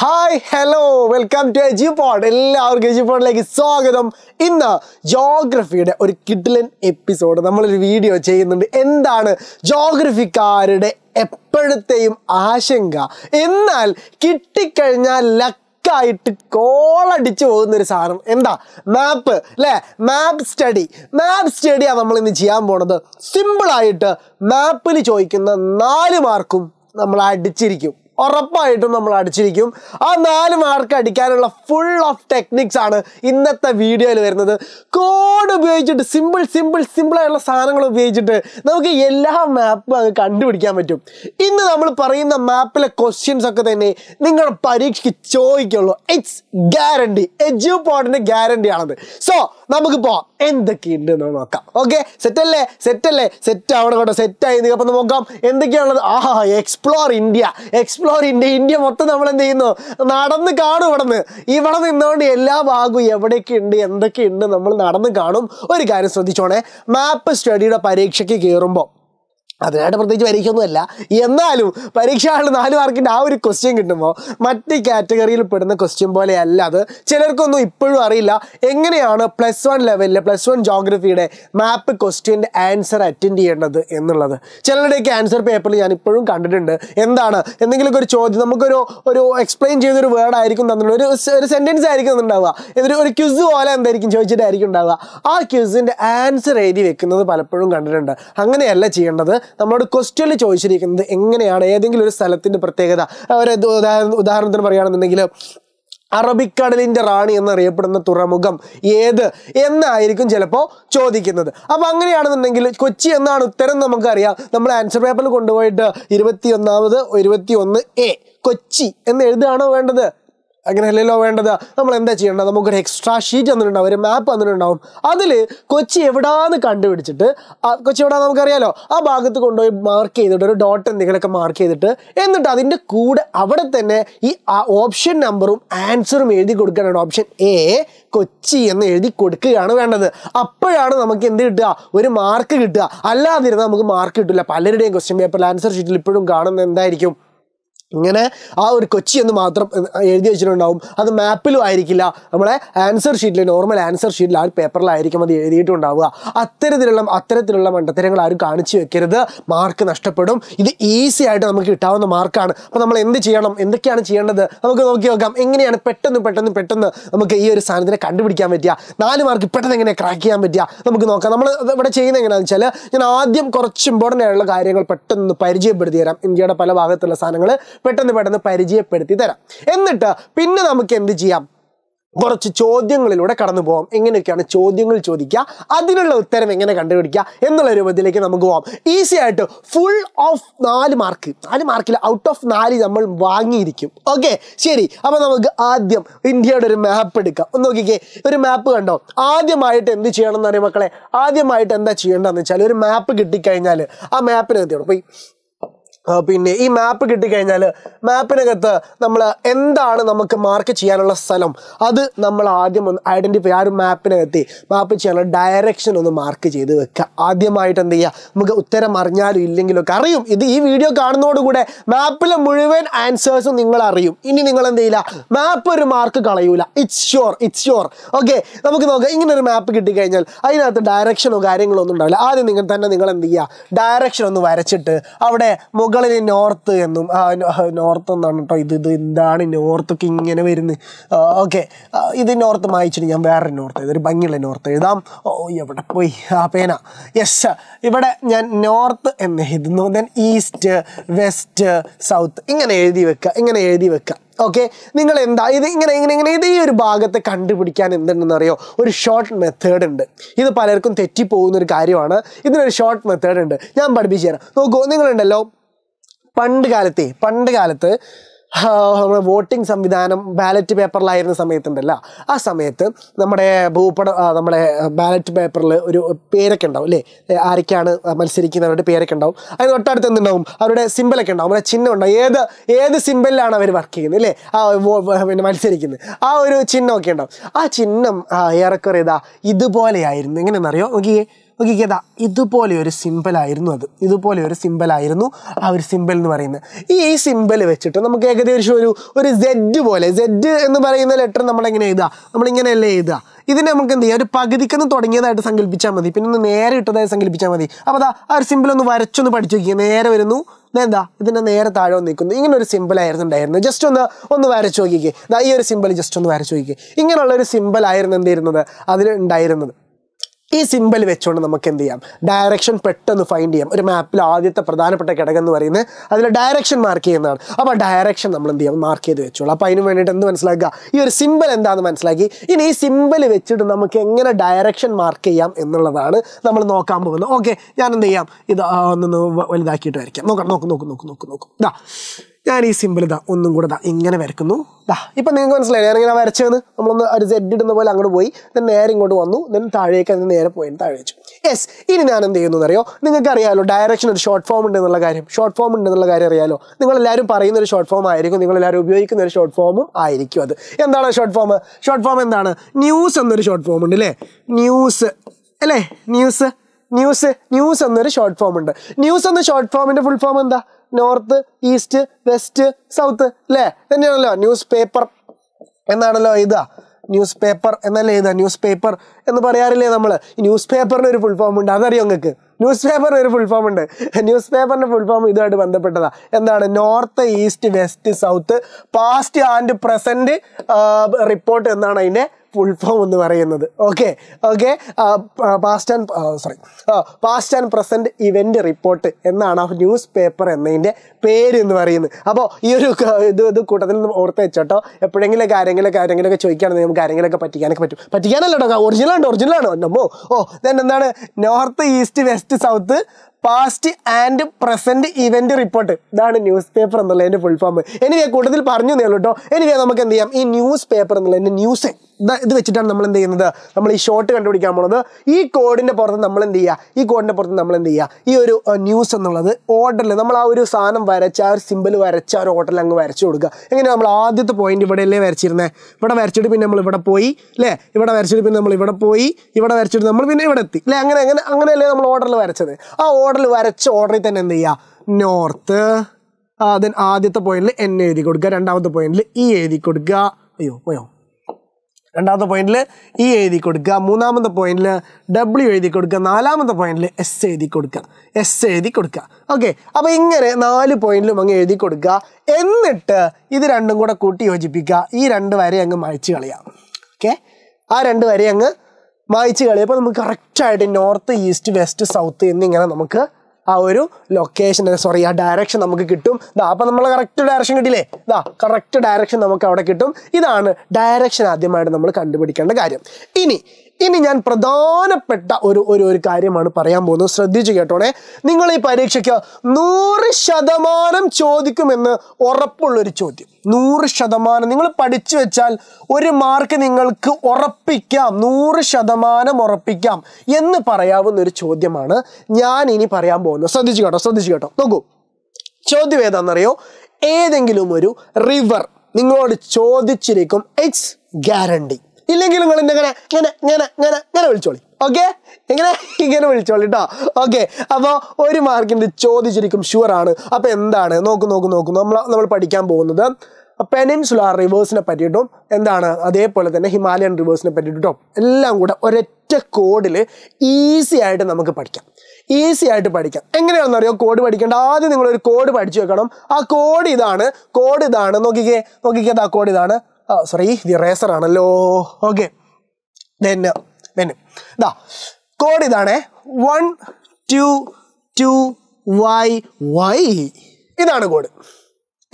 hi hello welcome to AG pod എല്ലാവർക്കും എജി പോഡിലേക്ക് സ്വാഗതം ഇന്ന് ജോഗ്രഫിയുടെ ഒരു കിഡ്ലൻ എപ്പിസോഡ് നമ്മളൊരു വീഡിയോ ചെയ്യുന്നുണ്ട് എന്താണ് ജോഗ്രഫിക്കാരുടെ എപ്പോഴത്തെയും ആശങ്ക എന്നാൽ കിട്ടിക്കഴിഞ്ഞാൽ ലക്ക് ായിട്ട് കോളടിച്ചു പോകുന്ന ഒരു സാധനം എന്താ മാപ്പ് അല്ലേ മാപ്പ് സ്റ്റഡി മാപ്പ് സ്റ്റഡിയാണ് നമ്മൾ ഇന്ന് ചെയ്യാൻ പോണത് സിമ്പിളായിട്ട് മാപ്പിൽ ചോദിക്കുന്ന നാല് മാർക്കും നമ്മൾ അടിച്ചിരിക്കും ഉറപ്പായിട്ടും നമ്മൾ അടിച്ചിരിക്കും ആ നാല് മാർക്ക് അടിക്കാനുള്ള ഫുൾ ഓഫ് ടെക്നിക്സ് ആണ് ഇന്നത്തെ വീഡിയോയിൽ വരുന്നത് കോഡ് ഉപയോഗിച്ചിട്ട് സിമ്പിൾ സിമ്പിൾ സിമ്പിൾ ആയിട്ടുള്ള സാധനങ്ങൾ ഉപയോഗിച്ചിട്ട് നമുക്ക് എല്ലാ മാപ്പും അത് കണ്ടുപിടിക്കാൻ പറ്റും ഇന്ന് നമ്മൾ പറയുന്ന മാപ്പിലെ ക്വസ്റ്റ്യൻസ് ഒക്കെ തന്നെ നിങ്ങൾ പരീക്ഷയ്ക്ക് ചോദിക്കുള്ളൂ ഇറ്റ്സ് ഗ്യാരണ്ടി എജു ഗ്യാരണ്ടി ഗ്യാരണ്ടിയാണത് സോ നമുക്ക് പോവാം എന്തൊക്കെയുണ്ട് എന്ന് നോക്കാം ഓക്കെ സെറ്റല്ലേ സെറ്റല്ലേ സെറ്റ് അവിടെ കേട്ടോ സെറ്റായി നിങ്ങൾക്ക് അപ്പം നോക്കാം എന്തൊക്കെയാണുള്ളത് ആഹാ explore India explore explore India India മൊത്തം നമ്മൾ എന്ത് ചെയ്യുന്നു നടന്ന് കാണും ഇവിടെ നിന്ന് ഇവിടെ നിന്നുകൊണ്ട് എല്ലാ ഭാഗവും എവിടെയൊക്കെ ഉണ്ട് എന്തൊക്കെ ഉണ്ട് നമ്മൾ നടന്ന് കാണും ഒരു കാര്യം ശ്രദ്ധിച്ചോണേ മാപ്പ് സ്റ്റഡിയുടെ പരീക്ഷയ്ക്ക് കയറുമ്പോൾ അതിനായിട്ട് പ്രത്യേകിച്ച് പരീക്ഷയൊന്നുമല്ല എന്നാലും പരീക്ഷയാണ് നാല് മാർക്കിൻ്റെ ആ ഒരു ക്വസ്റ്റ്യൻ കിട്ടുമ്പോൾ മറ്റ് കാറ്റഗറിയിൽ പെടുന്ന ക്വസ്റ്റ്യൻ പോലെ അല്ല അത് ചിലർക്കൊന്നും ഇപ്പോഴും അറിയില്ല എങ്ങനെയാണ് പ്ലസ് വൺ ലെവലിൽ പ്ലസ് വൺ ജോഗ്രഫിയുടെ മാപ്പ് ക്വസ്റ്റ്യൻ്റെ ആൻസർ അറ്റൻഡ് ചെയ്യേണ്ടത് എന്നുള്ളത് ചിലരുടെയൊക്കെ ആൻസർ പേപ്പറിൽ ഞാൻ ഇപ്പോഴും കണ്ടിട്ടുണ്ട് എന്താണ് എന്തെങ്കിലുമൊക്കെ ഒരു ചോദ്യം നമുക്കൊരു ഒരു എക്സ്പ്ലെയിൻ ചെയ്തൊരു വേർഡ് ആയിരിക്കും തന്നിട്ടുള്ള ഒരു ഒരു സെൻറ്റൻസ് ആയിരിക്കും ഉണ്ടാവുക ഇതൊരു ഒരു ക്വിസ് പോലെ എന്തായിരിക്കും ചോദിച്ചിട്ടായിരിക്കും ഉണ്ടാവുക ആ ക്വിസിൻ്റെ ആൻസർ എഴുതി വെക്കുന്നത് പലപ്പോഴും കണ്ടിട്ടുണ്ട് അങ്ങനെയല്ല ചെയ്യേണ്ടത് നമ്മളോട് ക്വസ്റ്റ്യനിൽ ചോദിച്ചിരിക്കുന്നത് എങ്ങനെയാണ് ഏതെങ്കിലും ഒരു സ്ഥലത്തിൻ്റെ പ്രത്യേകത ഒരു ഉദാഹരണത്തിന് പറയുകയാണെന്നുണ്ടെങ്കിൽ അറബിക്കടലിൻ്റെ റാണി എന്നറിയപ്പെടുന്ന തുറമുഖം ഏത് എന്നായിരിക്കും ചിലപ്പോൾ ചോദിക്കുന്നത് അപ്പോൾ അങ്ങനെയാണെന്നുണ്ടെങ്കിൽ കൊച്ചി എന്നാണ് ഉത്തരം നമുക്കറിയാം നമ്മൾ ആൻസർ പേപ്പറിൽ കൊണ്ടുപോയിട്ട് ഇരുപത്തി ഒന്നാമത് ഇരുപത്തി ഒന്ന് എ കൊച്ചി എന്ന് എഴുതുകയാണോ വേണ്ടത് അങ്ങനെയല്ലല്ലോ വേണ്ടത് നമ്മൾ എന്താ ചെയ്യേണ്ടത് നമുക്കൊരു എക്സ്ട്രാ ഷീറ്റ് തന്നിട്ടുണ്ടാവും ഒരു മാപ്പ് തന്നിട്ടുണ്ടാവും അതിൽ കൊച്ചി എവിടാന്ന് കണ്ടുപിടിച്ചിട്ട് കൊച്ചി എവിടാന്ന് നമുക്കറിയാലോ ആ ഭാഗത്ത് കൊണ്ടുപോയി മാർക്ക് ചെയ്തിട്ട് ഒരു ഡോട്ട് എന്തെങ്കിലുമൊക്കെ മാർക്ക് ചെയ്തിട്ട് എന്നിട്ട് അതിൻ്റെ കൂടെ അവിടെ തന്നെ ഈ ഓപ്ഷൻ നമ്പറും ആൻസറും എഴുതി കൊടുക്കാനാണ് ഓപ്ഷൻ എ കൊച്ചി എന്ന് എഴുതി കൊടുക്കുകയാണ് വേണ്ടത് അപ്പോഴാണ് നമുക്ക് എന്ത് കിട്ടുക ഒരു മാർക്ക് കിട്ടുക അല്ലാതിരുന്നാൽ നമുക്ക് മാർക്ക് കിട്ടില്ല പലരുടെയും ക്വസ്റ്റ്യൻ പേപ്പറിൽ ആൻസർ ഷീറ്റിൽ ഇപ്പോഴും കാണുന്നത് എന്തായിരിക്കും ഇങ്ങനെ ആ ഒരു കൊച്ചി എന്ന് മാത്രം എഴുതി വെച്ചിട്ടുണ്ടാവും അത് മാപ്പിലും ആയിരിക്കില്ല നമ്മളെ ആൻസർ ഷീറ്റിൽ നോർമൽ ആൻസർ ഷീറ്റിൽ ആ പേപ്പറിലായിരിക്കും അത് എഴുതിയിട്ടുണ്ടാവുക അത്തരത്തിലുള്ള അത്തരത്തിലുള്ള മണ്ടത്തരങ്ങൾ ആരും കാണിച്ചു വെക്കരുത് മാർക്ക് നഷ്ടപ്പെടും ഇത് ഈസി ആയിട്ട് നമുക്ക് കിട്ടാവുന്ന മാർക്കാണ് അപ്പോൾ നമ്മൾ എന്ത് ചെയ്യണം എന്തൊക്കെയാണ് ചെയ്യേണ്ടത് നമുക്ക് നോക്കി നോക്കാം എങ്ങനെയാണ് പെട്ടെന്ന് പെട്ടെന്ന് പെട്ടെന്ന് നമുക്ക് ഈ ഒരു സാധനത്തിനെ കണ്ടുപിടിക്കാൻ പറ്റുക നാല് മാർക്ക് പെട്ടെന്ന് എങ്ങനെ ക്രാക്ക് ചെയ്യാൻ പറ്റുക നമുക്ക് നോക്കാം നമ്മൾ ഇവിടെ ചെയ്യുന്ന എങ്ങനെയാണെന്ന് വെച്ചാൽ ഞാൻ ആദ്യം കുറച്ച് ഇമ്പോർട്ടൻ്റ് ആയിട്ടുള്ള കാര്യങ്ങൾ പെട്ടെന്ന് പരിചയപ്പെടുത്തി തരാം ഇന്ത്യയുടെ പല ഭാഗത്തുള്ള സാധനങ്ങൾ പെട്ടെന്ന് പെട്ടെന്ന് പരിചയപ്പെടുത്തി തരാം എന്നിട്ട് പിന്നെ നമുക്ക് എന്ത് ചെയ്യാം കുറച്ച് ചോദ്യങ്ങളിലൂടെ കടന്നു പോകാം എങ്ങനെയൊക്കെയാണ് ചോദ്യങ്ങൾ ചോദിക്കുക അതിനുള്ള ഉത്തരം എങ്ങനെ കണ്ടുപിടിക്കുക എന്നുള്ള രൂപത്തിലേക്ക് നമുക്ക് പോകാം ഈസി ആയിട്ട് ഫുൾ ഓഫ് നാല് മാർക്ക് നാല് മാർക്കിൽ ഔട്ട് ഓഫ് നാല് നമ്മൾ വാങ്ങിയിരിക്കും ഓക്കെ ശരി അപ്പോൾ നമുക്ക് ആദ്യം ഇന്ത്യയുടെ ഒരു മാപ്പ് എടുക്കാം ഒന്ന് നോക്കിക്കേ ഒരു മാപ്പ് കണ്ടോ ആദ്യമായിട്ട് എന്ത് ചെയ്യണം എന്ന് അറിയാം മക്കളെ ആദ്യമായിട്ട് എന്താ ചെയ്യേണ്ടതെന്ന് വെച്ചാൽ ഒരു മാപ്പ് കിട്ടിക്കഴിഞ്ഞാൽ ആ മാപ്പിനെ മാപ്പിനകത്ത് പോയി പിന്നെ ഈ മാപ്പ് കിട്ടിക്കഴിഞ്ഞാൽ മാപ്പിനകത്ത് നമ്മൾ എന്താണ് നമുക്ക് മാർക്ക് ചെയ്യാനുള്ള സ്ഥലം അത് നമ്മൾ ആദ്യം ഒന്ന് ഐഡൻറ്റിഫൈ ആ ഒരു മാപ്പിനകത്ത് മാപ്പ് ചെയ്യാനുള്ള ഡയറക്ഷൻ ഒന്ന് മാർക്ക് ചെയ്ത് വെക്കുക ആദ്യമായിട്ട് എന്ത് ചെയ്യുക നമുക്ക് ഉത്തരം അറിഞ്ഞാലും ഇല്ലെങ്കിലും ഒക്കെ അറിയും ഇത് ഈ വീഡിയോ കാണുന്നതോടുകൂടെ മാപ്പിലെ മുഴുവൻ ആൻസേഴ്സും നിങ്ങൾ അറിയും ഇനി നിങ്ങൾ എന്ത് ചെയ്യില്ല മാപ്പ് ഒരു മാർക്ക് കളയൂല it's sure it's sure okay നമുക്ക് നോക്കാം ഇങ്ങനെ ഒരു മാപ്പ് കിട്ടിക്കഴിഞ്ഞാൽ അതിനകത്ത് ഡയറക്ഷനോ കാര്യങ്ങളോ ഒന്നും ഉണ്ടാവില്ല ആദ്യം നിങ്ങൾ തന്നെ നിങ്ങൾ എന്ത് ചെയ്യുക ഡയറക്ഷൻ ഒന്ന് വരച്ചിട്ട് അവിടെ മുകളിൽ നോർത്ത് എന്നും നോർത്ത് എന്നാണ് കേട്ടോ ഇത് ഇത് എന്താണ് നോർത്തൊക്കെ ഇങ്ങനെ വരുന്നത് ഓക്കെ ഇത് നോർത്ത് മായിച്ചിട്ട് ഞാൻ വേറൊരു നോർത്ത് ഇതൊരു ഭംഗിയുള്ള നോർത്ത് എഴുതാം ഓ എവിടെ പോയി ആ പേന യെസ് ഇവിടെ ഞാൻ നോർത്ത് എന്ന് എഴുതുന്നു ദെൻ ഈസ്റ്റ് വെസ്റ്റ് സൗത്ത് ഇങ്ങനെ എഴുതി വെക്കുക ഇങ്ങനെ എഴുതി വെക്കുക ഓക്കെ നിങ്ങൾ എന്താ ഇത് ഇങ്ങനെ ഇങ്ങനെ ഇങ്ങനെ ഇതേ ഒരു ഭാഗത്തെ കണ്ടുപിടിക്കാൻ എന്തുണ്ടെന്ന് അറിയോ ഒരു ഷോർട്ട് മെത്തേഡ് ഉണ്ട് ഇത് പലർക്കും തെറ്റിപ്പോകുന്ന ഒരു കാര്യമാണ് ഇതിനൊരു ഷോർട്ട് മെത്തേഡ് ഉണ്ട് ഞാൻ പഠിപ്പിച്ചു തരാം നോക്കൂ നിങ്ങളുണ്ടല്ലോ പണ്ട് കാലത്തെ പണ്ട് കാലത്ത് നമ്മുടെ വോട്ടിംഗ് സംവിധാനം ബാലറ്റ് പേപ്പറിലായിരുന്ന സമയത്തുണ്ടല്ലോ ആ സമയത്ത് നമ്മുടെ ഭൂപട നമ്മുടെ ബാലറ്റ് പേപ്പറിൽ ഒരു പേരൊക്കെ ഉണ്ടാവും അല്ലേ ആരൊക്കെയാണ് മത്സരിക്കുന്നവരുടെ പേരൊക്കെ ഉണ്ടാവും അതിന് തൊട്ടടുത്ത് എന്തുണ്ടാവും അവരുടെ സിമ്പിളൊക്കെ ഉണ്ടാവും അവരുടെ ചിഹ്നം ഉണ്ടാവും ഏത് ഏത് സിമ്പിളിലാണ് അവർ വർക്ക് ചെയ്യുന്നത് അല്ലേ ആ പിന്നെ മത്സരിക്കുന്നത് ആ ഒരു ചിഹ്നമൊക്കെ ഉണ്ടാവും ആ ചിഹ്നം ഏറെക്കുറെ ഇതാ ഇതുപോലെയായിരുന്നു എങ്ങനെയെന്നറിയോ നോക്കിയേ നോക്കിക്കേ ഇതുപോലെ ഒരു സിമ്പിളായിരുന്നു അത് ഇതുപോലെ ഒരു സിമ്പിളായിരുന്നു ആ ഒരു സിമ്പിൾ എന്ന് പറയുന്നത് ഈ സിമ്പിൾ വെച്ചിട്ട് നമുക്ക് ഏകദേശം ഒരു ഒരു ജെഡ് പോലെ ജെഡ് എന്ന് പറയുന്ന ലെറ്റർ നമ്മളെങ്ങനെ എഴുതുക അല്ലേ എഴുതുക ഇതിനെ നമുക്ക് എന്ത് ചെയ്യാം ഒരു പകുതിക്കൊന്ന് തുടങ്ങിയതായിട്ട് സങ്കല്പിച്ചാൽ മതി പിന്നെ ഒന്ന് നേരെ ഇട്ടതായി സങ്കല്പിച്ചാൽ മതി അപ്പോൾ അതാ ആ ഒരു സിമ്പിൾ ഒന്ന് വരച്ചൊന്ന് പഠിച്ചു നോക്കിയാൽ നേരെ വരുന്നു എന്താ ഇതിൻ്റെ നേരെ താഴെ നിൽക്കുന്നു ഇങ്ങനെ ഒരു സിമ്പിൾ ആയിരുന്നുണ്ടായിരുന്നു ഉണ്ടായിരുന്നു ജസ്റ്റ് ഒന്ന് ഒന്ന് വരച്ചു നോക്കിക്കേ ഈ ഒരു സിമ്പിൾ ജസ്റ്റ് ഒന്ന് വരച്ചു നോക്കിക്കേ ഇങ്ങനെയുള്ള ഒരു സിമ്പിൾ ആയിരുന്നു എന്തായിരുന്നത് അതിൽ ഉണ്ടായിരുന്നത് ഈ സിമ്പിൾ വെച്ചുകൊണ്ട് നമുക്ക് എന്ത് ചെയ്യാം ഡയറക്ഷൻ പെട്ടെന്ന് ഫൈൻഡ് ചെയ്യാം ഒരു മാപ്പിൽ ആദ്യത്തെ പ്രധാനപ്പെട്ട ഘടകം എന്ന് പറയുന്നത് അതിൽ ഡയറക്ഷൻ മാർക്ക് ചെയ്യുന്നതാണ് അപ്പോൾ ഡയറക്ഷൻ നമ്മൾ എന്ത് ചെയ്യാം മാർക്ക് ചെയ്ത് വെച്ചോളൂ അപ്പോൾ അതിന് വേണ്ടിയിട്ട് എന്ത് മനസ്സിലാക്കുക ഈ ഒരു സിമ്പിൾ എന്താണെന്ന് മനസ്സിലാക്കി ഇനി ഈ സിമ്പിൾ വെച്ചിട്ട് നമുക്ക് എങ്ങനെ ഡയറക്ഷൻ മാർക്ക് ചെയ്യാം എന്നുള്ളതാണ് നമ്മൾ നോക്കാൻ പോകുന്നത് ഓക്കെ ഞാൻ എന്ത് ചെയ്യാം ഇത് ഒന്ന് വലുതാക്കിയിട്ട് വരയ്ക്കാം നോക്കാം നോക്കും നോക്കും നോക്കും നോക്കും നോക്കും ഇതാ ഞാൻ ഈ സിമ്പിൾ ഇതാ ഒന്നും കൂടെ ഇതാ ഇങ്ങനെ വരക്കുന്നു ദാ ഇപ്പം നിങ്ങൾക്ക് മനസ്സിലായി ഞാനിങ്ങനെ വരച്ചതെന്ന് നമ്മളൊന്ന് ഒരു ജെഡ് ഇടുന്ന പോലെ അങ്ങോട്ട് പോയി ഞാൻ നേരെ ഇങ്ങോട്ട് വന്നു ഞാൻ താഴേക്ക് അതിന് നേരെ പോയി താഴെ വെച്ചു യെസ് ഇനി ഞാൻ എന്ത് ചെയ്യുന്നു അറിയോ നിങ്ങൾക്ക് അറിയാലോ ഡയറക്ഷൻ ഒരു ഷോർട്ട് ഫോം ഉണ്ട് എന്നുള്ള കാര്യം ഷോർട്ട് ഫോം ഉണ്ട് എന്നുള്ള കാര്യം അറിയാലോ നിങ്ങളെല്ലാവരും പറയുന്ന ഒരു ഷോർട്ട് ഫോം ആയിരിക്കും നിങ്ങളെല്ലാവരും ഉപയോഗിക്കുന്ന ഒരു ഷോർട്ട് ഫോമും ആയിരിക്കും അത് എന്താണ് ഷോർട്ട് ഫോം ഷോർട്ട് ഫോം എന്താണ് ന്യൂസ് എന്നൊരു ഷോർട്ട് ഫോം ഉണ്ട് അല്ലേ ന്യൂസ് അല്ലേ ന്യൂസ് ന്യൂസ് ന്യൂസ് എന്നൊരു ഷോർട്ട് ഫോം ഉണ്ട് ന്യൂസ് എന്ന ഷോർട്ട് ഫോമിൻ്റെ ഫുൾ ഫോം എന്താ നോർത്ത് ഈസ്റ്റ് വെസ്റ്റ് സൗത്ത് അല്ലേ തന്നെയാണല്ലോ ന്യൂസ് പേപ്പർ എന്നാണല്ലോ എഴുതുക ന്യൂസ് പേപ്പർ എന്നല്ലേ എഴുതുക ന്യൂസ് പേപ്പർ എന്ന് പറയാറില്ലേ നമ്മൾ ന്യൂസ് പേപ്പറിന് ഒരു ഫുൾ ഫോം ഉണ്ട് അതറിയോ നിങ്ങൾക്ക് ന്യൂസ് പേപ്പറിന് ഒരു ഫുൾ ഫോം ഉണ്ട് ന്യൂസ് പേപ്പറിൻ്റെ ഫുൾ ഫോം ഇതുമായിട്ട് ബന്ധപ്പെട്ടതാണ് എന്താണ് north east west south past and present report എന്നാണ് അതിൻ്റെ ഫുൾ എന്ന് പറയുന്നത് okay okay past and sorry past and present event report എന്നാണ് ആ ന്യൂസ് പേപ്പർ എന്നതിൻ്റെ പേര് എന്ന് പറയുന്നത് അപ്പോൾ ഈ ഒരു ഇത് ഇത് കൂട്ടത്തിൽ നിന്ന് ഓർത്ത് വെച്ചോട്ടോ എപ്പോഴെങ്കിലൊക്കെ ആരെങ്കിലൊക്കെ ആരെങ്കിലൊക്കെ ചോദിക്കുകയാണെങ്കിൽ നമുക്ക് ആരെങ്കിലൊക്കെ പറ്റിക്കാനൊക്കെ പറ്റും പറ്റിക്കാനല്ലോ ഒറിജിനലാണ് ഒറിജിനലാണ് നമ്മോ ഓ ദെൻ എന്താണ് north east west south past and present event report ഇതാണ് ന്യൂസ് പേപ്പർ എന്നുള്ളതിൻ്റെ ഫുൾ ഫോം എനിവേ കൂടുതൽ പറഞ്ഞു തന്നേ കേട്ടോ എനിവേ നമുക്ക് എന്ത് ചെയ്യാം ഈ ന്യൂസ് പേപ്പർ എന്നുള്ളതിൻ്റെ ന്യൂസ് ഇത് വെച്ചിട്ടാണ് നമ്മൾ എന്ത് ചെയ്യുന്നത് നമ്മൾ ഈ ഷോർട്ട് കണ്ടുപിടിക്കാൻ പോണത് ഈ കോഡിന്റെ പുറത്ത് നമ്മൾ എന്ത് ചെയ്യുക ഈ കോഡിന്റെ പുറത്ത് നമ്മൾ എന്ത് ചെയ്യുക ഈ ഒരു ന്യൂസ് എന്നുള്ളത് ഓർഡറിൽ നമ്മൾ ആ ഒരു സാധനം വരച്ച ആ ഒരു സിമ്പിൾ വരച്ച ഒരു ഓർഡറിൽ അങ്ങ് വരച്ചു കൊടുക്കുക എങ്ങനെ നമ്മൾ ആദ്യത്തെ പോയിന്റ് ഇവിടെ അല്ലേ വരച്ചിരുന്നത് ഇവിടെ വരച്ചിട്ട് പിന്നെ നമ്മൾ ഇവിടെ പോയി അല്ലേ ഇവിടെ വരച്ചിട്ട് പിന്നെ നമ്മൾ ഇവിടെ പോയി ഇവിടെ വരച്ചിട്ട് നമ്മൾ പിന്നെ ഇവിടെ എത്തി അല്ലേ അങ്ങനെ അങ്ങനെ അങ്ങനെയല്ലേ നമ്മൾ ഓർഡറിൽ വരച്ചത് ആ ഓർഡർ മോഡൽ വരച്ച ഓർഡറിൽ തന്നെ എന്ത് ചെയ്യുക നോർത്ത് അതിന് ആദ്യത്തെ പോയിന്റിൽ എൻ എഴുതി കൊടുക്കുക രണ്ടാമത്തെ പോയിന്റിൽ ഇ e എഴുതി കൊടുക്കുക അയ്യോ പോയോ രണ്ടാമത്തെ പോയിന്റിൽ ഇ e എഴുതി കൊടുക്കുക മൂന്നാമത്തെ പോയിന്റിൽ ഡബ്ല്യു എഴുതി കൊടുക്കുക നാലാമത്തെ പോയിന്റിൽ എസ് എഴുതി കൊടുക്കുക എസ് എഴുതി കൊടുക്കുക ഓക്കെ അപ്പോൾ ഇങ്ങനെ നാല് പോയിന്റിലും അങ്ങ് എഴുതി കൊടുക്കുക എന്നിട്ട് ഇത് രണ്ടും കൂടെ കൂട്ടി യോജിപ്പിക്കുക ഈ രണ്ട് വരെ അങ്ങ് മായ്ച്ചു കളയാം ഓക്കെ ആ രണ്ട് വരെ അങ്ങ് വായിച്ച് കളി അപ്പോൾ നമുക്ക് കറക്റ്റായിട്ട് നോർത്ത് ഈസ്റ്റ് വെസ്റ്റ് സൗത്ത് എന്നിങ്ങനെ നമുക്ക് ആ ഒരു ലൊക്കേഷൻ സോറി ആ ഡയറക്ഷൻ നമുക്ക് കിട്ടും ഇതാ അപ്പം നമ്മൾ കറക്റ്റ് ഡയറക്ഷൻ കിട്ടില്ലേ ഇതാ കറക്റ്റ് ഡയറക്ഷൻ നമുക്ക് അവിടെ കിട്ടും ഇതാണ് ഡയറക്ഷൻ ആദ്യമായിട്ട് നമ്മൾ കണ്ടുപിടിക്കേണ്ട കാര്യം ഇനി ഇനി ഞാൻ പ്രധാനപ്പെട്ട ഒരു ഒരു ഒരു കാര്യമാണ് പറയാൻ പോകുന്നത് ശ്രദ്ധിച്ച് കേട്ടോടെ നിങ്ങൾ ഈ പരീക്ഷയ്ക്ക് നൂറ് ശതമാനം ചോദിക്കുമെന്ന് ഉറപ്പുള്ളൊരു ചോദ്യം നൂറ് ശതമാനം നിങ്ങൾ പഠിച്ചു വെച്ചാൽ ഒരു മാർക്ക് നിങ്ങൾക്ക് ഉറപ്പിക്കാം നൂറ് ശതമാനം ഉറപ്പിക്കാം എന്ന് പറയാവുന്ന ഒരു ചോദ്യമാണ് ഞാൻ ഇനി പറയാൻ പോകുന്നത് ശ്രദ്ധിച്ചു കേട്ടോ ശ്രദ്ധിച്ചു കേട്ടോ നോക്കൂ ചോദ്യം ഏതാണെന്നറിയോ ഏതെങ്കിലും ഒരു റിവർ നിങ്ങളോട് ചോദിച്ചിരിക്കും ഇറ്റ്സ് ഗ്യാരണ്ടി ഇല്ലെങ്കിൽ നിങ്ങൾ ഇങ്ങനെ ഇങ്ങനെ ഇങ്ങനെ ഇങ്ങനെ ഇങ്ങനെ വിളിച്ചോളി ഓക്കെ ഇങ്ങനെ ഇങ്ങനെ വിളിച്ചോളി കേട്ടോ ഓക്കെ അപ്പോൾ ഒരു മാർക്കിൻ്റെ ചോദിച്ചിരിക്കും ആണ് അപ്പോൾ എന്താണ് നോക്ക് നോക്ക് നോക്ക് നമ്മൾ നമ്മൾ പഠിക്കാൻ പോകുന്നത് പെനിൻസുലാർ റിവേഴ്സിനെ പറ്റിയിട്ടും എന്താണ് അതേപോലെ തന്നെ ഹിമാലയൻ റിവേഴ്സിനെ പറ്റിയിട്ടും എല്ലാം കൂടെ ഒരൊറ്റ കോഡിൽ ഈസി ആയിട്ട് നമുക്ക് പഠിക്കാം ഈസി ആയിട്ട് പഠിക്കാം എങ്ങനെയാണെന്ന് അറിയോ കോഡ് പഠിക്കേണ്ട ആദ്യം നിങ്ങളൊരു കോഡ് പഠിച്ചു വെക്കണം ആ കോഡ് ഇതാണ് കോഡ് ഇതാണ് നോക്കിക്കേ നോക്കിക്കേ ആ കോഡ് ഇതാണ് സോറി ദി റേസർ ആണല്ലോ ഓക്കെ ഇതാ കോഡ് ഇതാണ് one two two Y Y ഇതാണ് കോഡ്